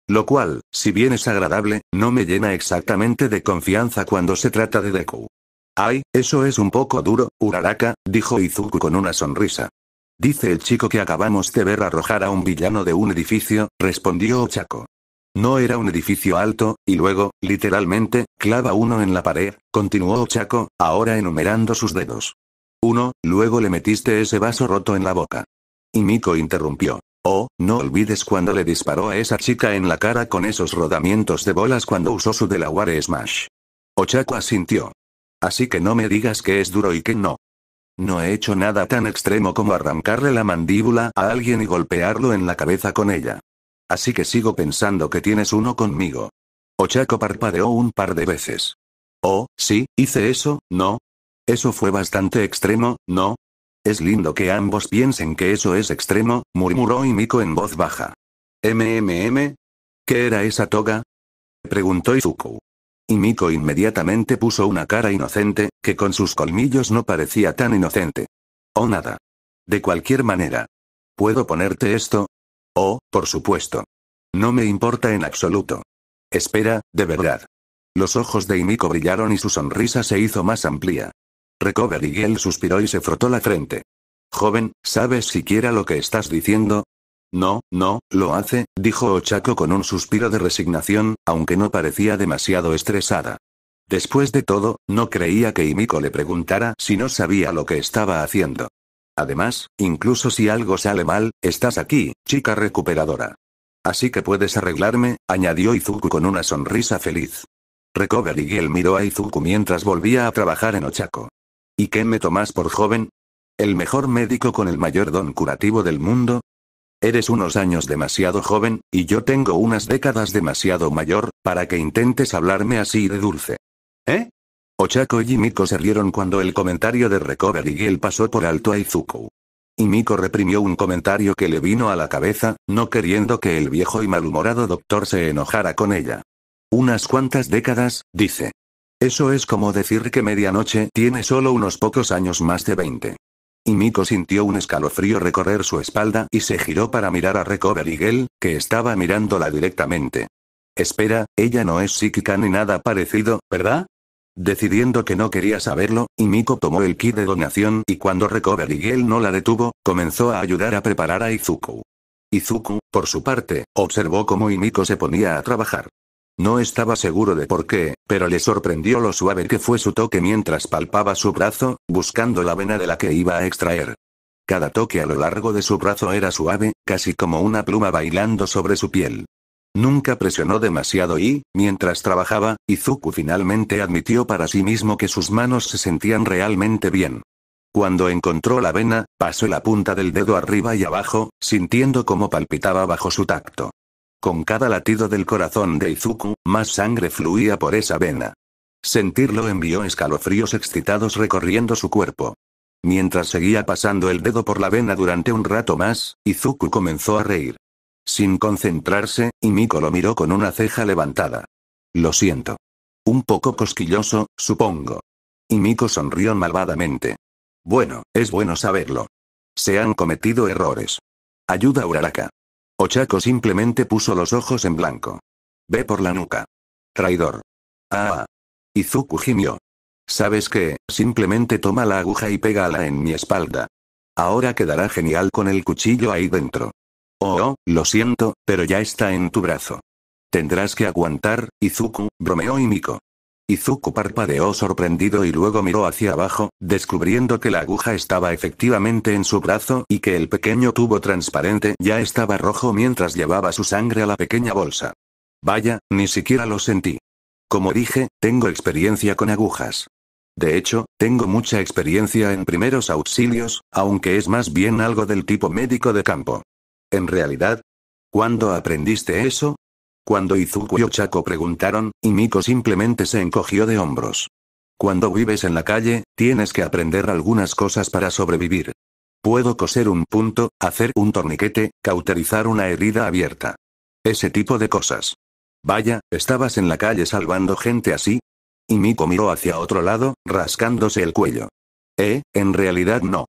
Lo cual, si bien es agradable, no me llena exactamente de confianza cuando se trata de Deku. Ay, eso es un poco duro, Uraraka, dijo Izuku con una sonrisa. Dice el chico que acabamos de ver arrojar a un villano de un edificio, respondió Ochako. No era un edificio alto, y luego, literalmente, clava uno en la pared, continuó Ochako, ahora enumerando sus dedos. Uno, luego le metiste ese vaso roto en la boca. Y Miko interrumpió. Oh, no olvides cuando le disparó a esa chica en la cara con esos rodamientos de bolas cuando usó su Delaware Smash. Ochaco asintió. Así que no me digas que es duro y que no. No he hecho nada tan extremo como arrancarle la mandíbula a alguien y golpearlo en la cabeza con ella. Así que sigo pensando que tienes uno conmigo. Ochaco parpadeó un par de veces. Oh, sí, hice eso, ¿no? Eso fue bastante extremo, ¿no? Es lindo que ambos piensen que eso es extremo, murmuró Imiko en voz baja. ¿MMM? ¿Qué era esa toga? preguntó Izuku. Imiko inmediatamente puso una cara inocente, que con sus colmillos no parecía tan inocente. Oh nada. De cualquier manera. ¿Puedo ponerte esto? Oh, por supuesto. No me importa en absoluto. Espera, de verdad. Los ojos de Imiko brillaron y su sonrisa se hizo más amplia. Recover Girl suspiró y se frotó la frente. Joven, ¿sabes siquiera lo que estás diciendo? No, no, lo hace, dijo Ochaco con un suspiro de resignación, aunque no parecía demasiado estresada. Después de todo, no creía que Imiko le preguntara si no sabía lo que estaba haciendo. Además, incluso si algo sale mal, estás aquí, chica recuperadora. Así que puedes arreglarme, añadió Izuku con una sonrisa feliz. Recover miró a Izuku mientras volvía a trabajar en Ochaco. ¿Y qué me tomas por joven? ¿El mejor médico con el mayor don curativo del mundo? Eres unos años demasiado joven, y yo tengo unas décadas demasiado mayor, para que intentes hablarme así de dulce. ¿Eh? Ochako y Miko se rieron cuando el comentario de Recovery Girl pasó por alto a Izuku. Y Miko reprimió un comentario que le vino a la cabeza, no queriendo que el viejo y malhumorado doctor se enojara con ella. Unas cuantas décadas, dice. Eso es como decir que medianoche tiene solo unos pocos años más de 20. Y Miko sintió un escalofrío recorrer su espalda y se giró para mirar a Recover Eagle, que estaba mirándola directamente. Espera, ella no es psíquica ni nada parecido, ¿verdad? Decidiendo que no quería saberlo, Imiko tomó el kit de donación y cuando Recover Eagle no la detuvo, comenzó a ayudar a preparar a Izuku. Izuku, por su parte, observó cómo Imiko se ponía a trabajar. No estaba seguro de por qué, pero le sorprendió lo suave que fue su toque mientras palpaba su brazo, buscando la vena de la que iba a extraer. Cada toque a lo largo de su brazo era suave, casi como una pluma bailando sobre su piel. Nunca presionó demasiado y, mientras trabajaba, Izuku finalmente admitió para sí mismo que sus manos se sentían realmente bien. Cuando encontró la vena, pasó la punta del dedo arriba y abajo, sintiendo cómo palpitaba bajo su tacto. Con cada latido del corazón de Izuku, más sangre fluía por esa vena. Sentirlo envió escalofríos excitados recorriendo su cuerpo. Mientras seguía pasando el dedo por la vena durante un rato más, Izuku comenzó a reír. Sin concentrarse, Imiko lo miró con una ceja levantada. Lo siento. Un poco cosquilloso, supongo. Imiko sonrió malvadamente. Bueno, es bueno saberlo. Se han cometido errores. Ayuda Uraraka. Ochako simplemente puso los ojos en blanco. Ve por la nuca. Traidor. Ah. ah. Izuku gimió. ¿Sabes qué? Simplemente toma la aguja y pégala en mi espalda. Ahora quedará genial con el cuchillo ahí dentro. Oh, oh, lo siento, pero ya está en tu brazo. Tendrás que aguantar, Izuku, bromeó Miko. Izuku parpadeó sorprendido y luego miró hacia abajo, descubriendo que la aguja estaba efectivamente en su brazo y que el pequeño tubo transparente ya estaba rojo mientras llevaba su sangre a la pequeña bolsa. Vaya, ni siquiera lo sentí. Como dije, tengo experiencia con agujas. De hecho, tengo mucha experiencia en primeros auxilios, aunque es más bien algo del tipo médico de campo. En realidad, ¿cuándo aprendiste eso? Cuando Izuku y Ochako preguntaron, Miko simplemente se encogió de hombros. Cuando vives en la calle, tienes que aprender algunas cosas para sobrevivir. Puedo coser un punto, hacer un torniquete, cauterizar una herida abierta. Ese tipo de cosas. Vaya, ¿estabas en la calle salvando gente así? Y Miko miró hacia otro lado, rascándose el cuello. Eh, en realidad no.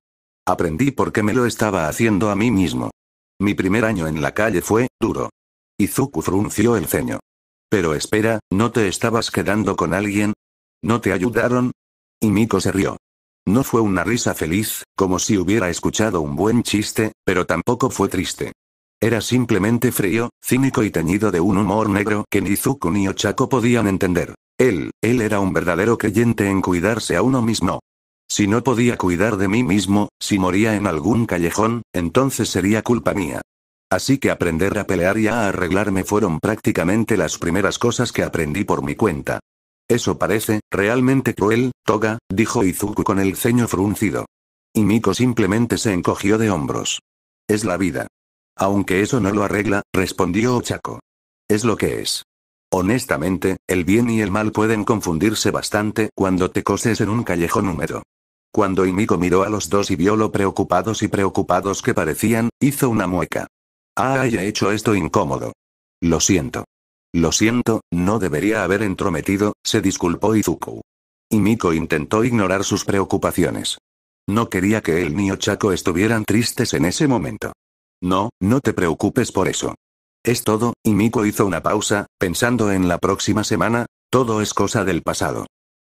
Aprendí porque me lo estaba haciendo a mí mismo. Mi primer año en la calle fue, duro. Izuku frunció el ceño. Pero espera, ¿no te estabas quedando con alguien? ¿No te ayudaron? Y Miko se rió. No fue una risa feliz, como si hubiera escuchado un buen chiste, pero tampoco fue triste. Era simplemente frío, cínico y teñido de un humor negro que ni Zuko ni Ochako podían entender. Él, él era un verdadero creyente en cuidarse a uno mismo. Si no podía cuidar de mí mismo, si moría en algún callejón, entonces sería culpa mía. Así que aprender a pelear y a arreglarme fueron prácticamente las primeras cosas que aprendí por mi cuenta. Eso parece, realmente cruel, Toga, dijo Izuku con el ceño fruncido. Y Miko simplemente se encogió de hombros. Es la vida. Aunque eso no lo arregla, respondió Ochako. Es lo que es. Honestamente, el bien y el mal pueden confundirse bastante cuando te coses en un callejón húmedo. Cuando Imiko miró a los dos y vio lo preocupados y preocupados que parecían, hizo una mueca. Ah, haya hecho esto incómodo. Lo siento. Lo siento, no debería haber entrometido, se disculpó Izuku. Y Miko intentó ignorar sus preocupaciones. No quería que él ni Chaco estuvieran tristes en ese momento. No, no te preocupes por eso. Es todo, y Miko hizo una pausa, pensando en la próxima semana, todo es cosa del pasado.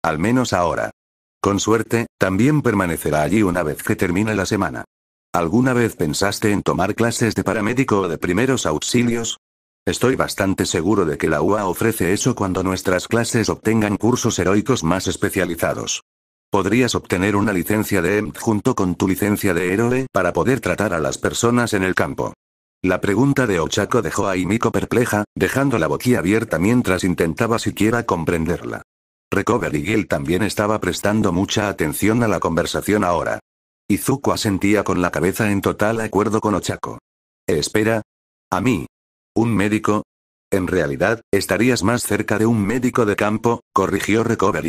Al menos ahora. Con suerte, también permanecerá allí una vez que termine la semana. ¿Alguna vez pensaste en tomar clases de paramédico o de primeros auxilios? Estoy bastante seguro de que la UA ofrece eso cuando nuestras clases obtengan cursos heroicos más especializados. Podrías obtener una licencia de EMT junto con tu licencia de héroe para poder tratar a las personas en el campo. La pregunta de Ochako dejó a Imiko perpleja, dejando la boquilla abierta mientras intentaba siquiera comprenderla. Recovery y también estaba prestando mucha atención a la conversación ahora. Izuku asentía con la cabeza en total acuerdo con Ochako. Espera. A mí. ¿Un médico? En realidad, estarías más cerca de un médico de campo, corrigió Recover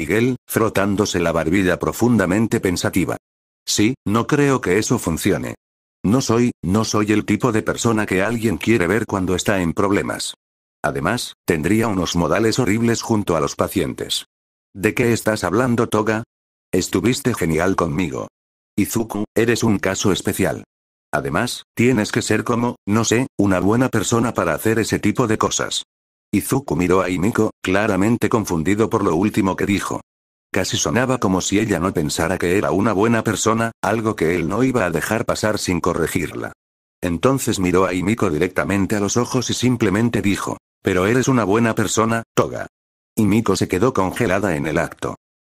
frotándose la barbilla profundamente pensativa. Sí, no creo que eso funcione. No soy, no soy el tipo de persona que alguien quiere ver cuando está en problemas. Además, tendría unos modales horribles junto a los pacientes. ¿De qué estás hablando, Toga? Estuviste genial conmigo. Izuku, eres un caso especial. Además, tienes que ser como, no sé, una buena persona para hacer ese tipo de cosas. Izuku miró a Imiko, claramente confundido por lo último que dijo. Casi sonaba como si ella no pensara que era una buena persona, algo que él no iba a dejar pasar sin corregirla. Entonces miró a Imiko directamente a los ojos y simplemente dijo, Pero eres una buena persona, Toga. Imiko se quedó congelada en el acto.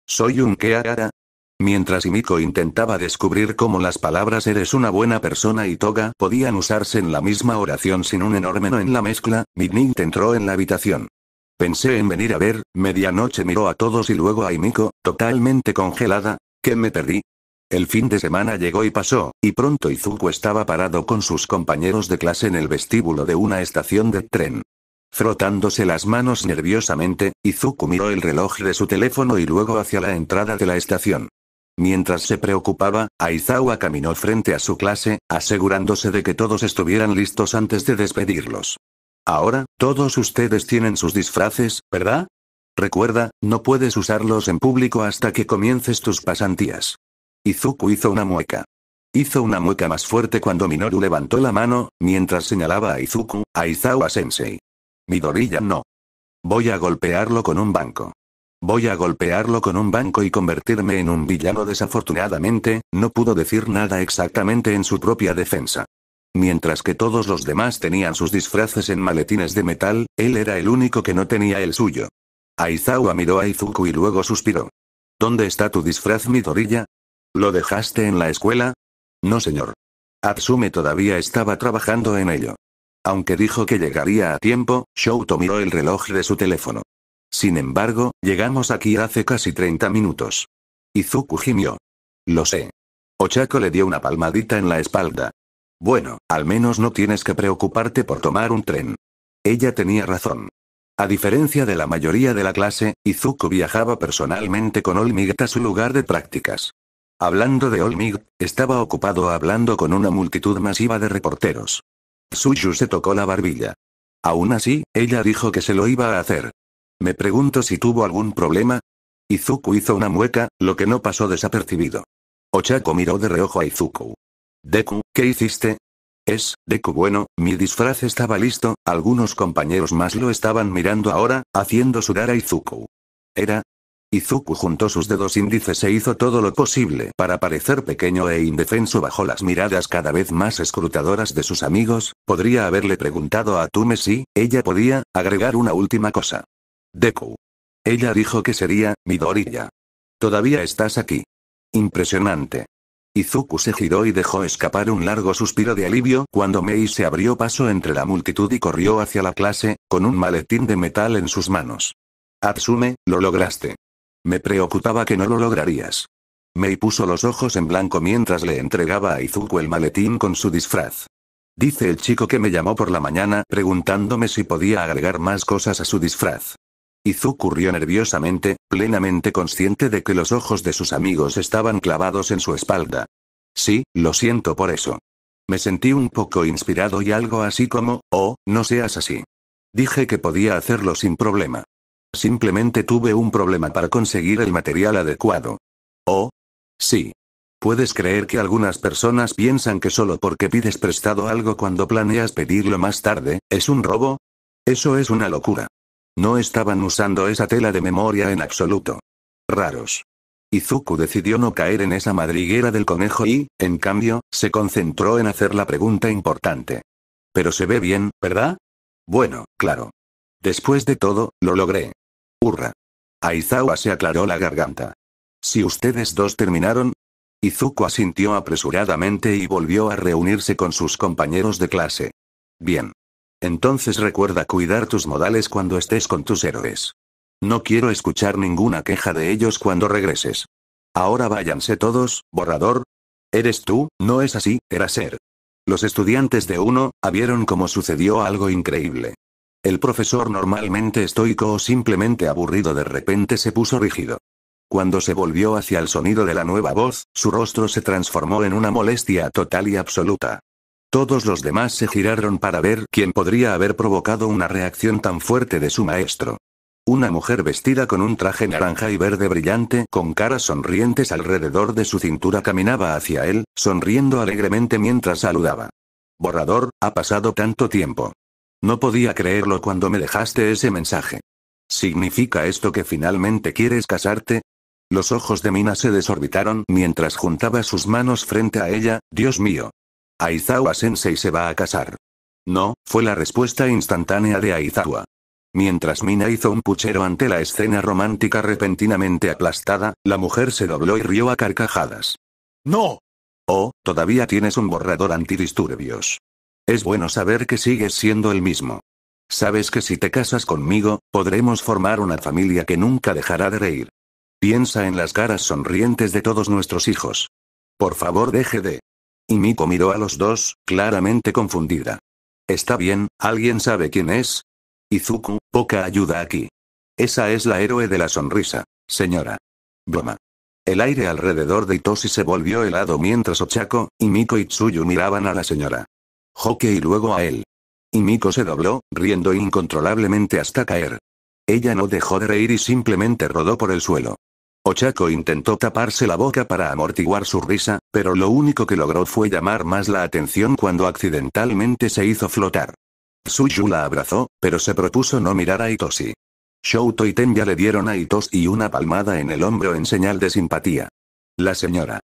Soy un hará. Mientras Imiko intentaba descubrir cómo las palabras eres una buena persona y toga podían usarse en la misma oración sin un enorme no en la mezcla, Midnight entró en la habitación. Pensé en venir a ver, medianoche miró a todos y luego a Imiko, totalmente congelada, que me perdí. El fin de semana llegó y pasó, y pronto Izuku estaba parado con sus compañeros de clase en el vestíbulo de una estación de tren. Frotándose las manos nerviosamente, Izuku miró el reloj de su teléfono y luego hacia la entrada de la estación. Mientras se preocupaba, Aizawa caminó frente a su clase, asegurándose de que todos estuvieran listos antes de despedirlos. Ahora, todos ustedes tienen sus disfraces, ¿verdad? Recuerda, no puedes usarlos en público hasta que comiences tus pasantías. Izuku hizo una mueca. Hizo una mueca más fuerte cuando Minoru levantó la mano, mientras señalaba a Izuku, Aizawa sensei. Midoriya no. Voy a golpearlo con un banco. Voy a golpearlo con un banco y convertirme en un villano. Desafortunadamente, no pudo decir nada exactamente en su propia defensa. Mientras que todos los demás tenían sus disfraces en maletines de metal, él era el único que no tenía el suyo. Aizawa miró a Izuku y luego suspiró. ¿Dónde está tu disfraz Midorilla? ¿Lo dejaste en la escuela? No señor. Atsume todavía estaba trabajando en ello. Aunque dijo que llegaría a tiempo, Shouto miró el reloj de su teléfono. Sin embargo, llegamos aquí hace casi 30 minutos. Izuku gimió. Lo sé. Ochako le dio una palmadita en la espalda. Bueno, al menos no tienes que preocuparte por tomar un tren. Ella tenía razón. A diferencia de la mayoría de la clase, Izuku viajaba personalmente con Olmig a su lugar de prácticas. Hablando de Olmig, estaba ocupado hablando con una multitud masiva de reporteros. Suyu se tocó la barbilla. Aún así, ella dijo que se lo iba a hacer. Me pregunto si tuvo algún problema. Izuku hizo una mueca, lo que no pasó desapercibido. Ochako miró de reojo a Izuku. Deku, ¿qué hiciste? Es, Deku bueno, mi disfraz estaba listo, algunos compañeros más lo estaban mirando ahora, haciendo sudar a Izuku. Era. Izuku juntó sus dedos índices e hizo todo lo posible para parecer pequeño e indefenso bajo las miradas cada vez más escrutadoras de sus amigos, podría haberle preguntado a Tume si, ella podía, agregar una última cosa. Deku. Ella dijo que sería, Midoriya. Todavía estás aquí. Impresionante. Izuku se giró y dejó escapar un largo suspiro de alivio cuando Mei se abrió paso entre la multitud y corrió hacia la clase, con un maletín de metal en sus manos. Absume, lo lograste. Me preocupaba que no lo lograrías. Mei puso los ojos en blanco mientras le entregaba a Izuku el maletín con su disfraz. Dice el chico que me llamó por la mañana preguntándome si podía agregar más cosas a su disfraz zu corrió nerviosamente, plenamente consciente de que los ojos de sus amigos estaban clavados en su espalda. Sí, lo siento por eso. Me sentí un poco inspirado y algo así como, oh, no seas así. Dije que podía hacerlo sin problema. Simplemente tuve un problema para conseguir el material adecuado. Oh. Sí. Puedes creer que algunas personas piensan que solo porque pides prestado algo cuando planeas pedirlo más tarde, es un robo. Eso es una locura. No estaban usando esa tela de memoria en absoluto. Raros. Izuku decidió no caer en esa madriguera del conejo y, en cambio, se concentró en hacer la pregunta importante. Pero se ve bien, ¿verdad? Bueno, claro. Después de todo, lo logré. Hurra. Aizawa se aclaró la garganta. Si ustedes dos terminaron. Izuku asintió apresuradamente y volvió a reunirse con sus compañeros de clase. Bien. Entonces recuerda cuidar tus modales cuando estés con tus héroes. No quiero escuchar ninguna queja de ellos cuando regreses. Ahora váyanse todos, borrador. Eres tú, no es así, era ser. Los estudiantes de uno, vieron cómo sucedió algo increíble. El profesor normalmente estoico o simplemente aburrido de repente se puso rígido. Cuando se volvió hacia el sonido de la nueva voz, su rostro se transformó en una molestia total y absoluta. Todos los demás se giraron para ver quién podría haber provocado una reacción tan fuerte de su maestro. Una mujer vestida con un traje naranja y verde brillante, con caras sonrientes alrededor de su cintura, caminaba hacia él, sonriendo alegremente mientras saludaba. Borrador, ha pasado tanto tiempo. No podía creerlo cuando me dejaste ese mensaje. ¿Significa esto que finalmente quieres casarte? Los ojos de Mina se desorbitaron mientras juntaba sus manos frente a ella, Dios mío, Aizawa Sensei se va a casar. No, fue la respuesta instantánea de Aizawa. Mientras Mina hizo un puchero ante la escena romántica repentinamente aplastada, la mujer se dobló y rió a carcajadas. ¡No! Oh, todavía tienes un borrador antidisturbios. Es bueno saber que sigues siendo el mismo. Sabes que si te casas conmigo, podremos formar una familia que nunca dejará de reír. Piensa en las caras sonrientes de todos nuestros hijos. Por favor, deje de. Y Miko miró a los dos, claramente confundida. Está bien, ¿alguien sabe quién es? Izuku, poca ayuda aquí. Esa es la héroe de la sonrisa, señora. Broma. El aire alrededor de Itoshi se volvió helado mientras Ochako, y Miko y Tsuyu miraban a la señora. Joke y luego a él. Y Miko se dobló, riendo incontrolablemente hasta caer. Ella no dejó de reír y simplemente rodó por el suelo. Ochako intentó taparse la boca para amortiguar su risa, pero lo único que logró fue llamar más la atención cuando accidentalmente se hizo flotar. Tsuyu la abrazó, pero se propuso no mirar a Itoshi. Shouto y Tenya le dieron a Itoshi una palmada en el hombro en señal de simpatía. La señora.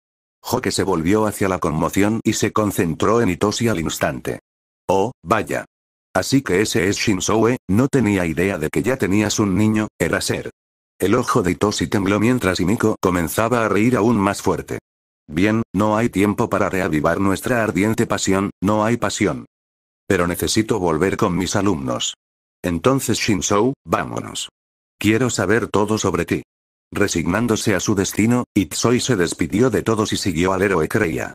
Hoke se volvió hacia la conmoción y se concentró en Itoshi al instante. Oh, vaya. Así que ese es Shinsoe, no tenía idea de que ya tenías un niño, era ser. El ojo de Itoshi tembló mientras Imiko comenzaba a reír aún más fuerte. Bien, no hay tiempo para reavivar nuestra ardiente pasión, no hay pasión. Pero necesito volver con mis alumnos. Entonces Shinso, vámonos. Quiero saber todo sobre ti. Resignándose a su destino, Itsoi se despidió de todos y siguió al héroe Creia.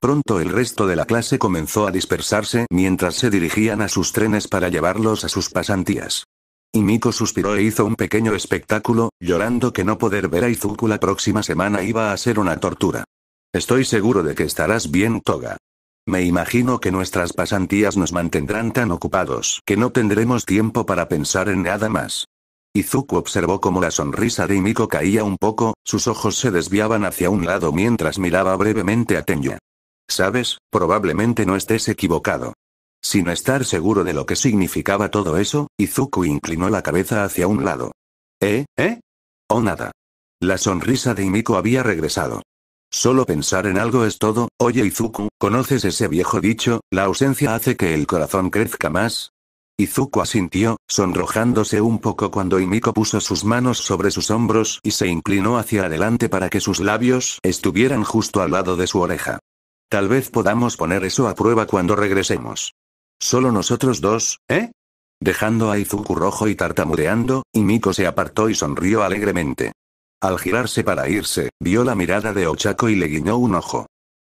Pronto el resto de la clase comenzó a dispersarse mientras se dirigían a sus trenes para llevarlos a sus pasantías. Y Miko suspiró e hizo un pequeño espectáculo, llorando que no poder ver a Izuku la próxima semana iba a ser una tortura. Estoy seguro de que estarás bien, Toga. Me imagino que nuestras pasantías nos mantendrán tan ocupados que no tendremos tiempo para pensar en nada más. Izuku observó cómo la sonrisa de Imiko caía un poco, sus ojos se desviaban hacia un lado mientras miraba brevemente a Tenya. Sabes, probablemente no estés equivocado. Sin estar seguro de lo que significaba todo eso, Izuku inclinó la cabeza hacia un lado. ¿Eh? ¿Eh? O oh, nada. La sonrisa de Imiko había regresado. Solo pensar en algo es todo, oye Izuku, ¿conoces ese viejo dicho, la ausencia hace que el corazón crezca más? Izuku asintió, sonrojándose un poco cuando Imiko puso sus manos sobre sus hombros y se inclinó hacia adelante para que sus labios estuvieran justo al lado de su oreja. Tal vez podamos poner eso a prueba cuando regresemos. Solo nosotros dos, ¿eh? Dejando a Izuku rojo y tartamudeando, y se apartó y sonrió alegremente. Al girarse para irse, vio la mirada de Ochako y le guiñó un ojo.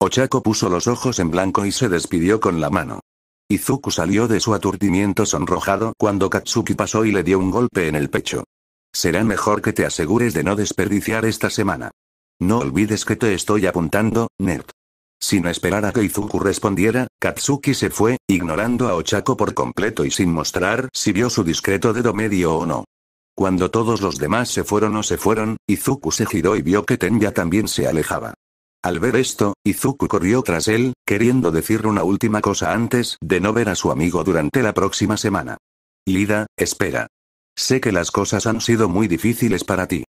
Ochako puso los ojos en blanco y se despidió con la mano. Izuku salió de su aturdimiento sonrojado cuando Katsuki pasó y le dio un golpe en el pecho. Será mejor que te asegures de no desperdiciar esta semana. No olvides que te estoy apuntando, Nerd. Sin esperar a que Izuku respondiera, Katsuki se fue, ignorando a Ochako por completo y sin mostrar si vio su discreto dedo medio o no. Cuando todos los demás se fueron o se fueron, Izuku se giró y vio que Tenya también se alejaba. Al ver esto, Izuku corrió tras él, queriendo decir una última cosa antes de no ver a su amigo durante la próxima semana. Lida, espera. Sé que las cosas han sido muy difíciles para ti.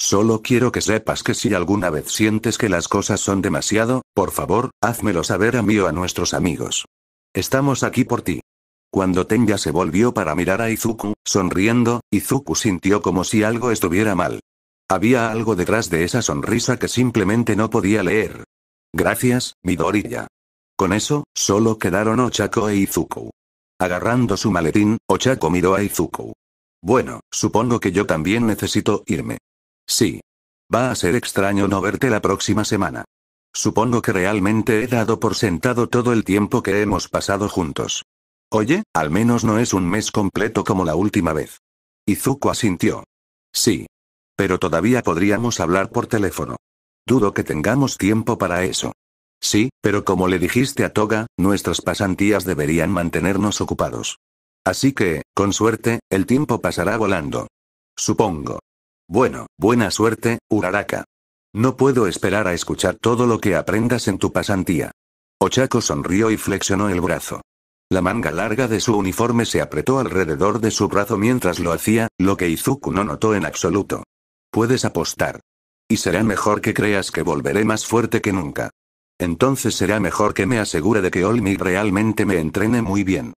Solo quiero que sepas que si alguna vez sientes que las cosas son demasiado, por favor, házmelo saber a mí o a nuestros amigos. Estamos aquí por ti. Cuando Tenya se volvió para mirar a Izuku, sonriendo, Izuku sintió como si algo estuviera mal. Había algo detrás de esa sonrisa que simplemente no podía leer. Gracias, Midoriya. Con eso, solo quedaron Ochako e Izuku. Agarrando su maletín, Ochako miró a Izuku. Bueno, supongo que yo también necesito irme. Sí. Va a ser extraño no verte la próxima semana. Supongo que realmente he dado por sentado todo el tiempo que hemos pasado juntos. Oye, al menos no es un mes completo como la última vez. Izuku asintió. Sí. Pero todavía podríamos hablar por teléfono. Dudo que tengamos tiempo para eso. Sí, pero como le dijiste a Toga, nuestras pasantías deberían mantenernos ocupados. Así que, con suerte, el tiempo pasará volando. Supongo. Bueno, buena suerte, Uraraka. No puedo esperar a escuchar todo lo que aprendas en tu pasantía. Ochako sonrió y flexionó el brazo. La manga larga de su uniforme se apretó alrededor de su brazo mientras lo hacía, lo que Izuku no notó en absoluto. Puedes apostar. Y será mejor que creas que volveré más fuerte que nunca. Entonces será mejor que me asegure de que Olmi realmente me entrene muy bien.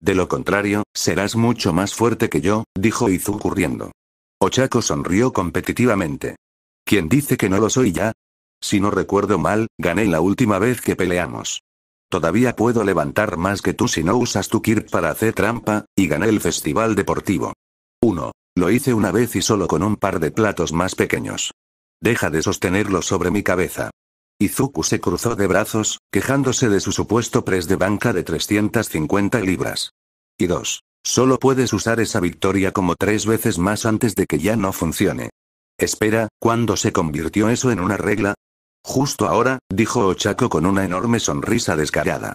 De lo contrario, serás mucho más fuerte que yo, dijo Izuku riendo. Ochako sonrió competitivamente. ¿Quién dice que no lo soy ya? Si no recuerdo mal, gané la última vez que peleamos. Todavía puedo levantar más que tú si no usas tu kirp para hacer trampa, y gané el festival deportivo. 1. Lo hice una vez y solo con un par de platos más pequeños. Deja de sostenerlo sobre mi cabeza. Izuku se cruzó de brazos, quejándose de su supuesto press de banca de 350 libras. Y 2. Solo puedes usar esa victoria como tres veces más antes de que ya no funcione. Espera, ¿cuándo se convirtió eso en una regla? Justo ahora, dijo Ochako con una enorme sonrisa descarada.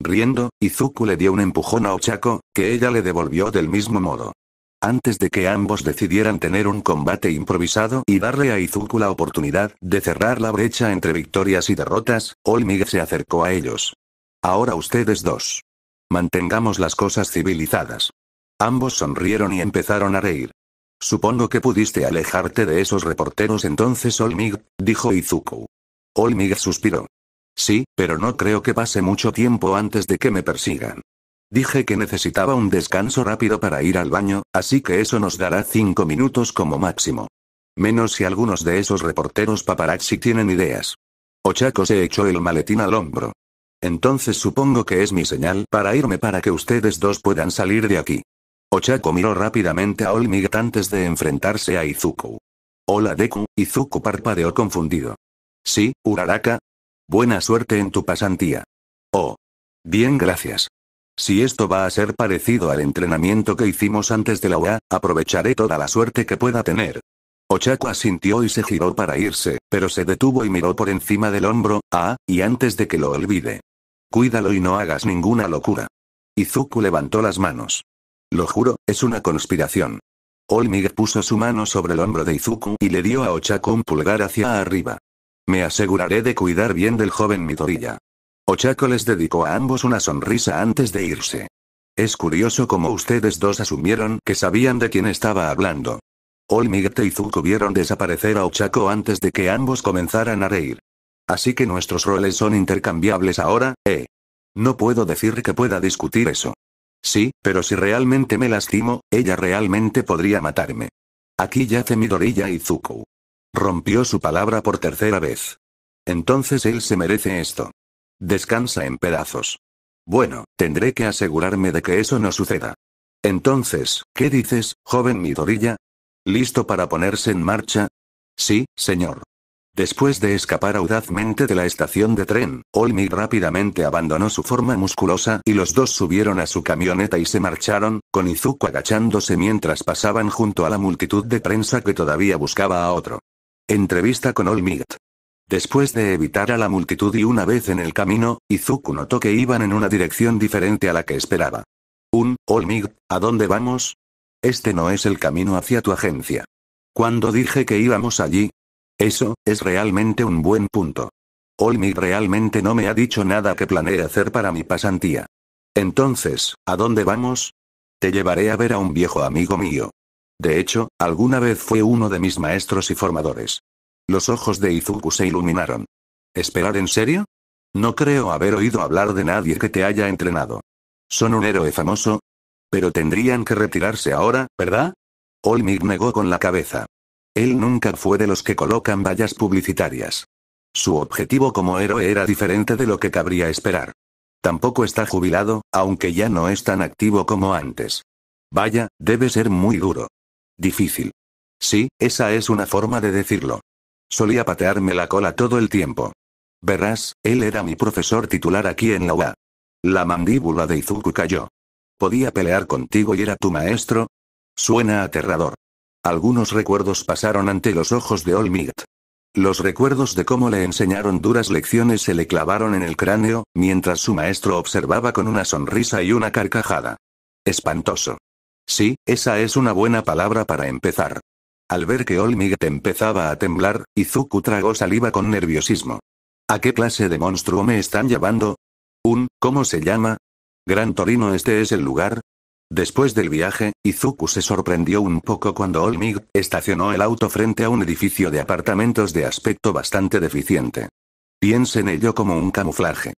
Riendo, Izuku le dio un empujón a Ochako, que ella le devolvió del mismo modo. Antes de que ambos decidieran tener un combate improvisado y darle a Izuku la oportunidad de cerrar la brecha entre victorias y derrotas, Olmig se acercó a ellos. Ahora ustedes dos. Mantengamos las cosas civilizadas. Ambos sonrieron y empezaron a reír. Supongo que pudiste alejarte de esos reporteros entonces, Olmig, dijo Izuku. Olmig suspiró. Sí, pero no creo que pase mucho tiempo antes de que me persigan. Dije que necesitaba un descanso rápido para ir al baño, así que eso nos dará cinco minutos como máximo. Menos si algunos de esos reporteros paparazzi tienen ideas. Ochako se echó el maletín al hombro. Entonces supongo que es mi señal para irme para que ustedes dos puedan salir de aquí. Ochako miró rápidamente a Olmigat antes de enfrentarse a Izuku. Hola Deku, Izuku parpadeó confundido. Sí, Uraraka. Buena suerte en tu pasantía. Oh. Bien, gracias. Si esto va a ser parecido al entrenamiento que hicimos antes de la UA, aprovecharé toda la suerte que pueda tener. Ochako asintió y se giró para irse, pero se detuvo y miró por encima del hombro, ah, y antes de que lo olvide, Cuídalo y no hagas ninguna locura. Izuku levantó las manos. Lo juro, es una conspiración. Olmig puso su mano sobre el hombro de Izuku y le dio a Ochako un pulgar hacia arriba. Me aseguraré de cuidar bien del joven Midorilla. Ochako les dedicó a ambos una sonrisa antes de irse. Es curioso cómo ustedes dos asumieron que sabían de quién estaba hablando. Olmigr y Izuku vieron desaparecer a Ochako antes de que ambos comenzaran a reír. Así que nuestros roles son intercambiables ahora, ¿eh? No puedo decir que pueda discutir eso. Sí, pero si realmente me lastimo, ella realmente podría matarme. Aquí yace Midoriya Izuku. Rompió su palabra por tercera vez. Entonces él se merece esto. Descansa en pedazos. Bueno, tendré que asegurarme de que eso no suceda. Entonces, ¿qué dices, joven Midoriya? ¿Listo para ponerse en marcha? Sí, señor. Después de escapar audazmente de la estación de tren, Olmi rápidamente abandonó su forma musculosa y los dos subieron a su camioneta y se marcharon, con Izuku agachándose mientras pasaban junto a la multitud de prensa que todavía buscaba a otro. Entrevista con Olmig. Después de evitar a la multitud y una vez en el camino, Izuku notó que iban en una dirección diferente a la que esperaba. Un, Olmig, ¿a dónde vamos? Este no es el camino hacia tu agencia. Cuando dije que íbamos allí, eso, es realmente un buen punto. Olmi realmente no me ha dicho nada que planee hacer para mi pasantía. Entonces, ¿a dónde vamos? Te llevaré a ver a un viejo amigo mío. De hecho, alguna vez fue uno de mis maestros y formadores. Los ojos de Izuku se iluminaron. ¿Esperar en serio? No creo haber oído hablar de nadie que te haya entrenado. Son un héroe famoso. Pero tendrían que retirarse ahora, ¿verdad? Olmig negó con la cabeza. Él nunca fue de los que colocan vallas publicitarias. Su objetivo como héroe era diferente de lo que cabría esperar. Tampoco está jubilado, aunque ya no es tan activo como antes. Vaya, debe ser muy duro. Difícil. Sí, esa es una forma de decirlo. Solía patearme la cola todo el tiempo. Verás, él era mi profesor titular aquí en la UA. La mandíbula de Izuku cayó. Podía pelear contigo y era tu maestro. Suena aterrador. Algunos recuerdos pasaron ante los ojos de Olmiget. Los recuerdos de cómo le enseñaron duras lecciones se le clavaron en el cráneo, mientras su maestro observaba con una sonrisa y una carcajada. Espantoso. Sí, esa es una buena palabra para empezar. Al ver que Olmiget empezaba a temblar, Izuku tragó saliva con nerviosismo. ¿A qué clase de monstruo me están llevando? ¿Un, cómo se llama? Gran Torino, este es el lugar, Después del viaje, Izuku se sorprendió un poco cuando Olmig estacionó el auto frente a un edificio de apartamentos de aspecto bastante deficiente. Piensa en ello como un camuflaje.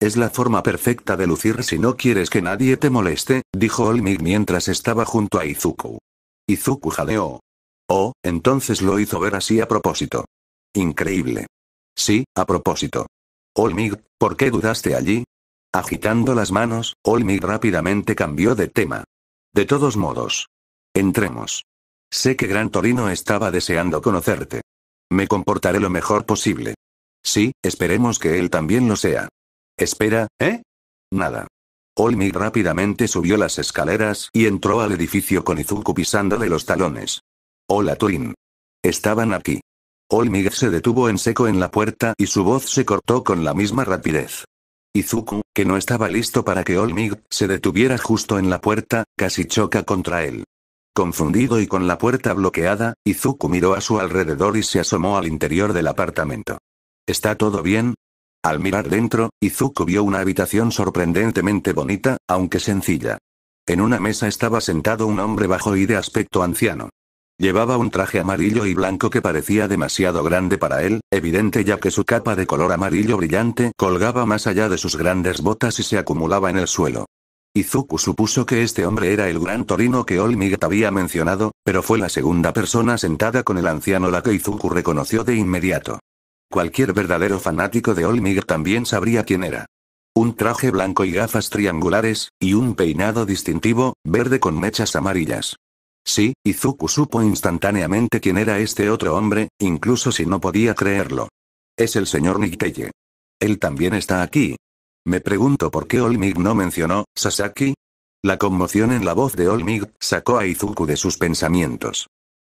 Es la forma perfecta de lucir si no quieres que nadie te moleste, dijo Olmig mientras estaba junto a Izuku. Izuku jadeó. Oh, entonces lo hizo ver así a propósito. Increíble. Sí, a propósito. Olmig, ¿por qué dudaste allí? Agitando las manos, Olmi rápidamente cambió de tema. De todos modos. Entremos. Sé que Gran Torino estaba deseando conocerte. Me comportaré lo mejor posible. Sí, esperemos que él también lo sea. Espera, ¿eh? Nada. Olmi rápidamente subió las escaleras y entró al edificio con Izuku pisándole los talones. Hola Turín. Estaban aquí. Olmig se detuvo en seco en la puerta y su voz se cortó con la misma rapidez. Izuku, que no estaba listo para que Olmig se detuviera justo en la puerta, casi choca contra él. Confundido y con la puerta bloqueada, Izuku miró a su alrededor y se asomó al interior del apartamento. ¿Está todo bien? Al mirar dentro, Izuku vio una habitación sorprendentemente bonita, aunque sencilla. En una mesa estaba sentado un hombre bajo y de aspecto anciano. Llevaba un traje amarillo y blanco que parecía demasiado grande para él, evidente ya que su capa de color amarillo brillante colgaba más allá de sus grandes botas y se acumulaba en el suelo. Izuku supuso que este hombre era el gran torino que Olmigat había mencionado, pero fue la segunda persona sentada con el anciano la que Izuku reconoció de inmediato. Cualquier verdadero fanático de Olmigat también sabría quién era. Un traje blanco y gafas triangulares, y un peinado distintivo, verde con mechas amarillas. Sí, Izuku supo instantáneamente quién era este otro hombre, incluso si no podía creerlo. Es el señor Nikteye. Él también está aquí. Me pregunto por qué Olmig no mencionó, Sasaki. La conmoción en la voz de Olmig sacó a Izuku de sus pensamientos.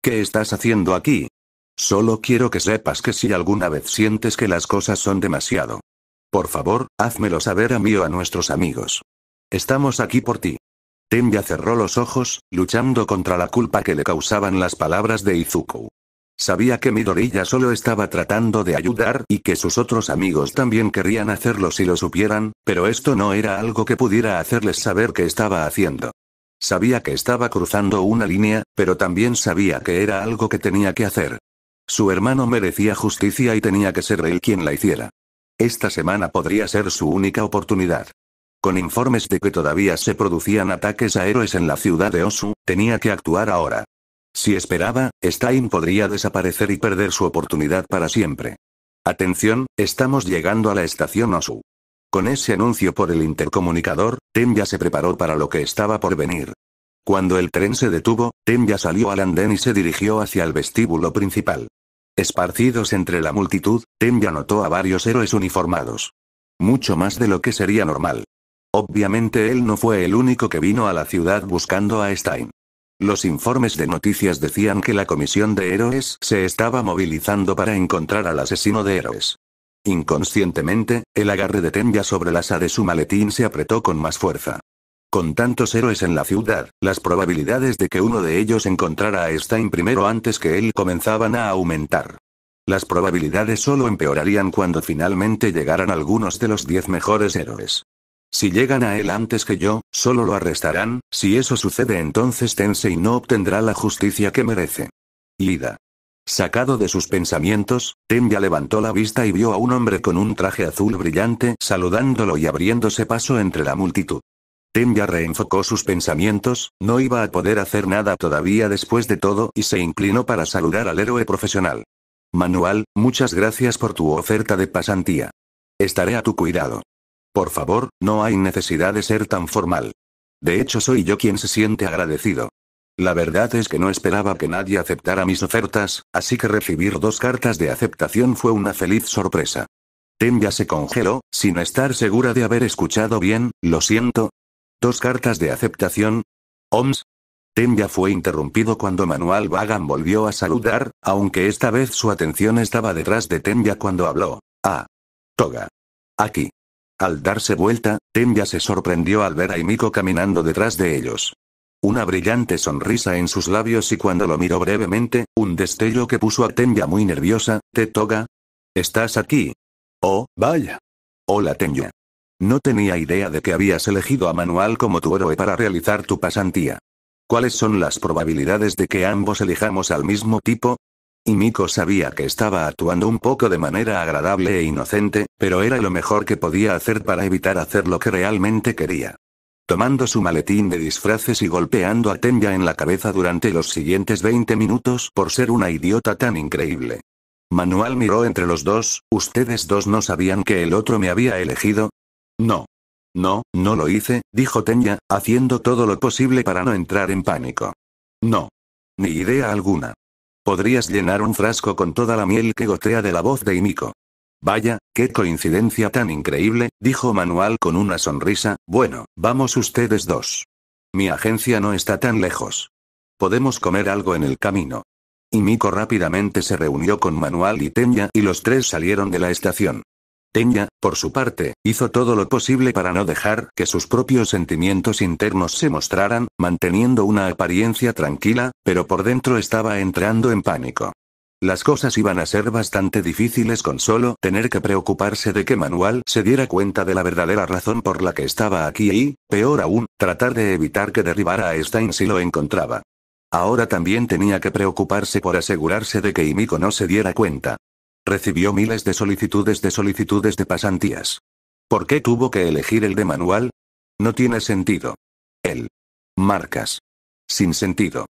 ¿Qué estás haciendo aquí? Solo quiero que sepas que si alguna vez sientes que las cosas son demasiado. Por favor, házmelo saber a mí o a nuestros amigos. Estamos aquí por ti. Tenya cerró los ojos, luchando contra la culpa que le causaban las palabras de Izuku. Sabía que Midoriya solo estaba tratando de ayudar y que sus otros amigos también querían hacerlo si lo supieran, pero esto no era algo que pudiera hacerles saber que estaba haciendo. Sabía que estaba cruzando una línea, pero también sabía que era algo que tenía que hacer. Su hermano merecía justicia y tenía que ser él quien la hiciera. Esta semana podría ser su única oportunidad con informes de que todavía se producían ataques a héroes en la ciudad de Osu, tenía que actuar ahora. Si esperaba, Stein podría desaparecer y perder su oportunidad para siempre. Atención, estamos llegando a la estación Osu. Con ese anuncio por el intercomunicador, Temya se preparó para lo que estaba por venir. Cuando el tren se detuvo, Temya salió al andén y se dirigió hacia el vestíbulo principal. Esparcidos entre la multitud, Temya notó a varios héroes uniformados. Mucho más de lo que sería normal. Obviamente él no fue el único que vino a la ciudad buscando a Stein. Los informes de noticias decían que la comisión de héroes se estaba movilizando para encontrar al asesino de héroes. Inconscientemente, el agarre de Tenya sobre la asa de su maletín se apretó con más fuerza. Con tantos héroes en la ciudad, las probabilidades de que uno de ellos encontrara a Stein primero antes que él comenzaban a aumentar. Las probabilidades solo empeorarían cuando finalmente llegaran algunos de los diez mejores héroes. Si llegan a él antes que yo, solo lo arrestarán, si eso sucede entonces Tensei no obtendrá la justicia que merece. Lida. Sacado de sus pensamientos, Tenya levantó la vista y vio a un hombre con un traje azul brillante saludándolo y abriéndose paso entre la multitud. Tenya reenfocó sus pensamientos, no iba a poder hacer nada todavía después de todo y se inclinó para saludar al héroe profesional. Manual, muchas gracias por tu oferta de pasantía. Estaré a tu cuidado. Por favor, no hay necesidad de ser tan formal. De hecho, soy yo quien se siente agradecido. La verdad es que no esperaba que nadie aceptara mis ofertas, así que recibir dos cartas de aceptación fue una feliz sorpresa. Tenya se congeló, sin estar segura de haber escuchado bien, lo siento. ¿Dos cartas de aceptación? OMS. Tenya fue interrumpido cuando Manuel Vagan volvió a saludar, aunque esta vez su atención estaba detrás de Tenya cuando habló. Ah. Toga. Aquí. Al darse vuelta, Tenya se sorprendió al ver a Imiko caminando detrás de ellos. Una brillante sonrisa en sus labios y cuando lo miró brevemente, un destello que puso a Tenya muy nerviosa, ¿Te toga? ¿Estás aquí? Oh, vaya. Hola Tenya. No tenía idea de que habías elegido a Manuel como tu héroe para realizar tu pasantía. ¿Cuáles son las probabilidades de que ambos elijamos al mismo tipo? Y Miko sabía que estaba actuando un poco de manera agradable e inocente, pero era lo mejor que podía hacer para evitar hacer lo que realmente quería. Tomando su maletín de disfraces y golpeando a Tenya en la cabeza durante los siguientes 20 minutos por ser una idiota tan increíble. Manuel miró entre los dos, ¿ustedes dos no sabían que el otro me había elegido? No. No, no lo hice, dijo Tenya, haciendo todo lo posible para no entrar en pánico. No. Ni idea alguna. Podrías llenar un frasco con toda la miel que gotea de la voz de Imiko. Vaya, qué coincidencia tan increíble, dijo Manuel con una sonrisa, bueno, vamos ustedes dos. Mi agencia no está tan lejos. Podemos comer algo en el camino. Y rápidamente se reunió con Manuel y Tenya y los tres salieron de la estación. Tenya, por su parte, hizo todo lo posible para no dejar que sus propios sentimientos internos se mostraran, manteniendo una apariencia tranquila, pero por dentro estaba entrando en pánico. Las cosas iban a ser bastante difíciles con solo tener que preocuparse de que Manuel se diera cuenta de la verdadera razón por la que estaba aquí y, peor aún, tratar de evitar que derribara a Stein si lo encontraba. Ahora también tenía que preocuparse por asegurarse de que Imiko no se diera cuenta. Recibió miles de solicitudes de solicitudes de pasantías. ¿Por qué tuvo que elegir el de manual? No tiene sentido. El. Marcas. Sin sentido.